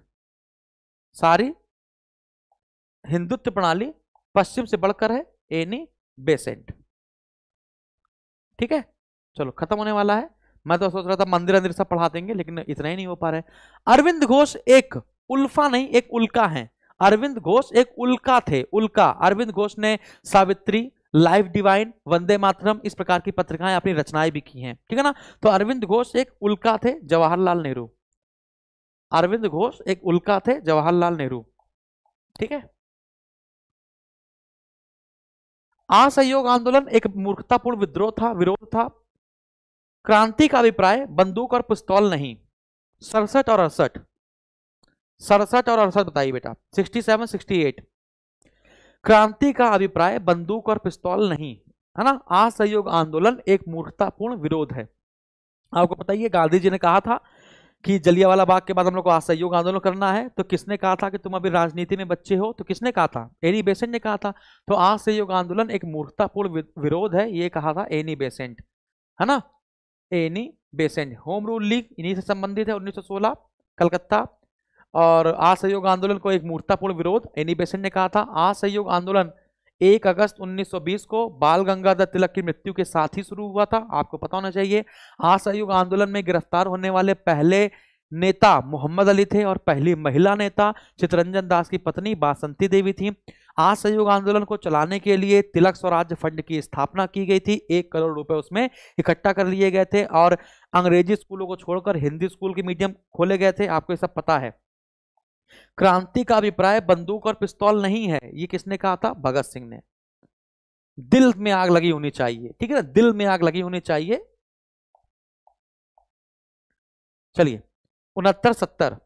सारी हिंदुत्व प्रणाली पश्चिम से बढ़कर है एनी बेसेंट ठीक है चलो खत्म होने वाला है मैं तो सोच रहा था मंदिर अंदिर सब पढ़ा देंगे लेकिन इतना ही नहीं हो पा रहे अरविंद घोष एक उल्फा नहीं एक उल्का है अरविंद घोष एक उल्का थे उल्का अरविंद घोष ने सावित्री लाइव डिवाइन वंदे मातरम इस प्रकार की पत्रिकाएं अपनी रचनाएं भी की हैं ठीक है ना तो अरविंद घोष एक उल्का थे जवाहरलाल नेहरू अरविंद घोष एक उल्का थे जवाहरलाल नेहरू ठीक है असहयोग आंदोलन एक मूर्खतापूर्ण विद्रोह था विरोध था क्रांति का अभिप्राय बंदूक और पिस्तौल नहीं सड़सठ और अड़सठ सड़सठ और अड़सठ बताइए बेटा सिक्सटी सेवन सिक्सटी एट क्रांति का अभिप्राय बंदूक और पिस्तौल नहीं है ना असहयोग आंदोलन एक मूर्खतापूर्ण विरोध है आपको पता ही है गांधी जी ने कहा था कि जलियावाला बाग के बाद हम लोग को असहयोग आंदोलन करना है तो किसने कहा था कि तुम अभी राजनीति में बच्चे हो तो किसने कहा था एनी बेसेंट ने कहा था तो असहयोग आंदोलन एक मूर्खतापूर्ण विरोध है ये कहा था एनी बेसेंट है ना Annie Besant home rule league इन्हीं से संबंधित है 1916 कलकत्ता और असहयोग आंदोलन को एक मूर्तापूर्ण विरोध एनी बेसेंट ने कहा था असहयोग आंदोलन 1 अगस्त 1920 को बाल गंगाधर तिलक की मृत्यु के साथ ही शुरू हुआ था आपको पता होना चाहिए असहयोग आंदोलन में गिरफ्तार होने वाले पहले नेता मोहम्मद अली थे और पहली महिला नेता चितरंजन दास की पत्नी बासंती देवी थी असहयोग आंदोलन को चलाने के लिए तिलक स्वराज्य फंड की स्थापना की गई थी एक करोड़ रुपए उसमें इकट्ठा कर लिए गए थे और अंग्रेजी स्कूलों को छोड़कर हिंदी स्कूल के मीडियम खोले गए थे आपको ये सब पता है क्रांति का अभिप्राय बंदूक और पिस्तौल नहीं है ये किसने कहा था भगत सिंह ने दिल में आग लगी होनी चाहिए ठीक है ना दिल में आग लगी होनी चाहिए चलिए उनहत्तर सत्तर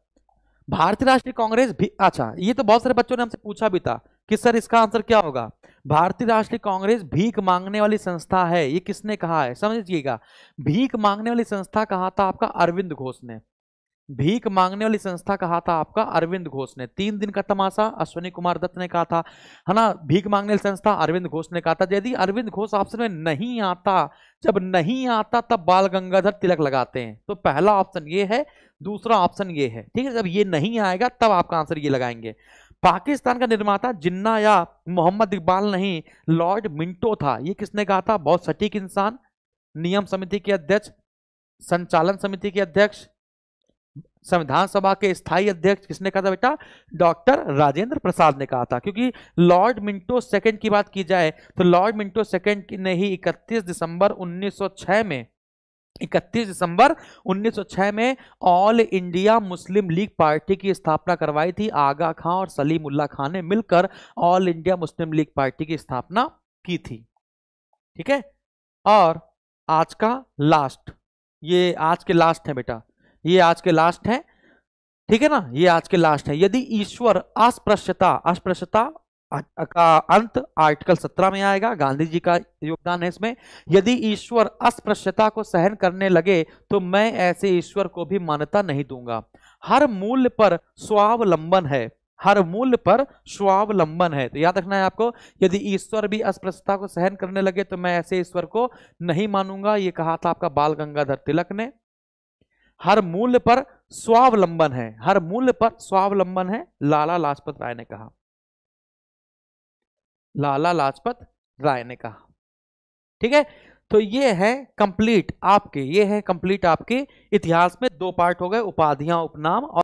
भारतीय राष्ट्रीय कांग्रेस भी अच्छा ये तो बहुत सारे बच्चों ने हमसे पूछा भी था कि सर इसका आंसर क्या होगा भारतीय राष्ट्रीय कांग्रेस भीख मांगने वाली संस्था है ये किसने कहा है समझिएगा भीख मांगने वाली संस्था कहा था आपका अरविंद घोष ने भीख मांगने वाली संस्था कहा था आपका अरविंद घोष ने तीन दिन का तमाशा अश्विनी कुमार दत्त ने कहा था है ना भीख मांगने वाली संस्था अरविंद घोष ने कहा था यदि अरविंद घोष ऑप्शन में नहीं आता जब नहीं आता तब बाल गंगाधर तिलक लगाते हैं तो पहला ऑप्शन ये है दूसरा ऑप्शन ये है ठीक है जब ये नहीं आएगा तब आपका आंसर ये लगाएंगे पाकिस्तान का निर्माता जिन्ना या मोहम्मद इकबाल नहीं लॉर्ड मिंटो था ये किसने कहा था बहुत सटीक इंसान नियम समिति के अध्यक्ष संचालन समिति के अध्यक्ष संविधान सभा के स्थायी अध्यक्ष किसने कहा था बेटा डॉक्टर राजेंद्र प्रसाद ने कहा था क्योंकि लॉर्ड मिंटो सेकंड की बात की जाए तो लॉर्ड मिंटो सेकंड ने ही 31 दिसंबर 1906 में 31 दिसंबर 1906 में all India Muslim league party की स्थापना करवाई थी आगा खां और सलीम उल्ला खां ने मिलकर all India Muslim league party की स्थापना की थी ठीक है और आज का लास्ट ये आज के लास्ट है बेटा ये आज के लास्ट है ठीक है ना ये आज के लास्ट है यदि ईश्वर अस्पृश्यता अस्पृश्यता का अंत आर्टिकल 17 में आएगा गांधी जी का योगदान है इसमें यदि ईश्वर अस्पृश्यता को सहन करने लगे तो मैं ऐसे ईश्वर को भी मान्यता नहीं दूंगा हर मूल्य पर स्वावलंबन है हर मूल्य पर स्वावलंबन है तो याद रखना है आपको यदि ईश्वर भी अस्पृश्यता को सहन करने लगे तो मैं ऐसे ईश्वर को नहीं मानूंगा ये कहा था आपका बाल गंगाधर तिलक ने हर मूल्य पर स्वावलंबन है हर मूल्य पर स्वावलंबन है लाला लाजपत राय ने कहा लाला लाजपत राय ने कहा ठीक है तो ये है कंप्लीट आपके ये है कंप्लीट आपके इतिहास में दो पार्ट हो गए उपाधियां उपनाम और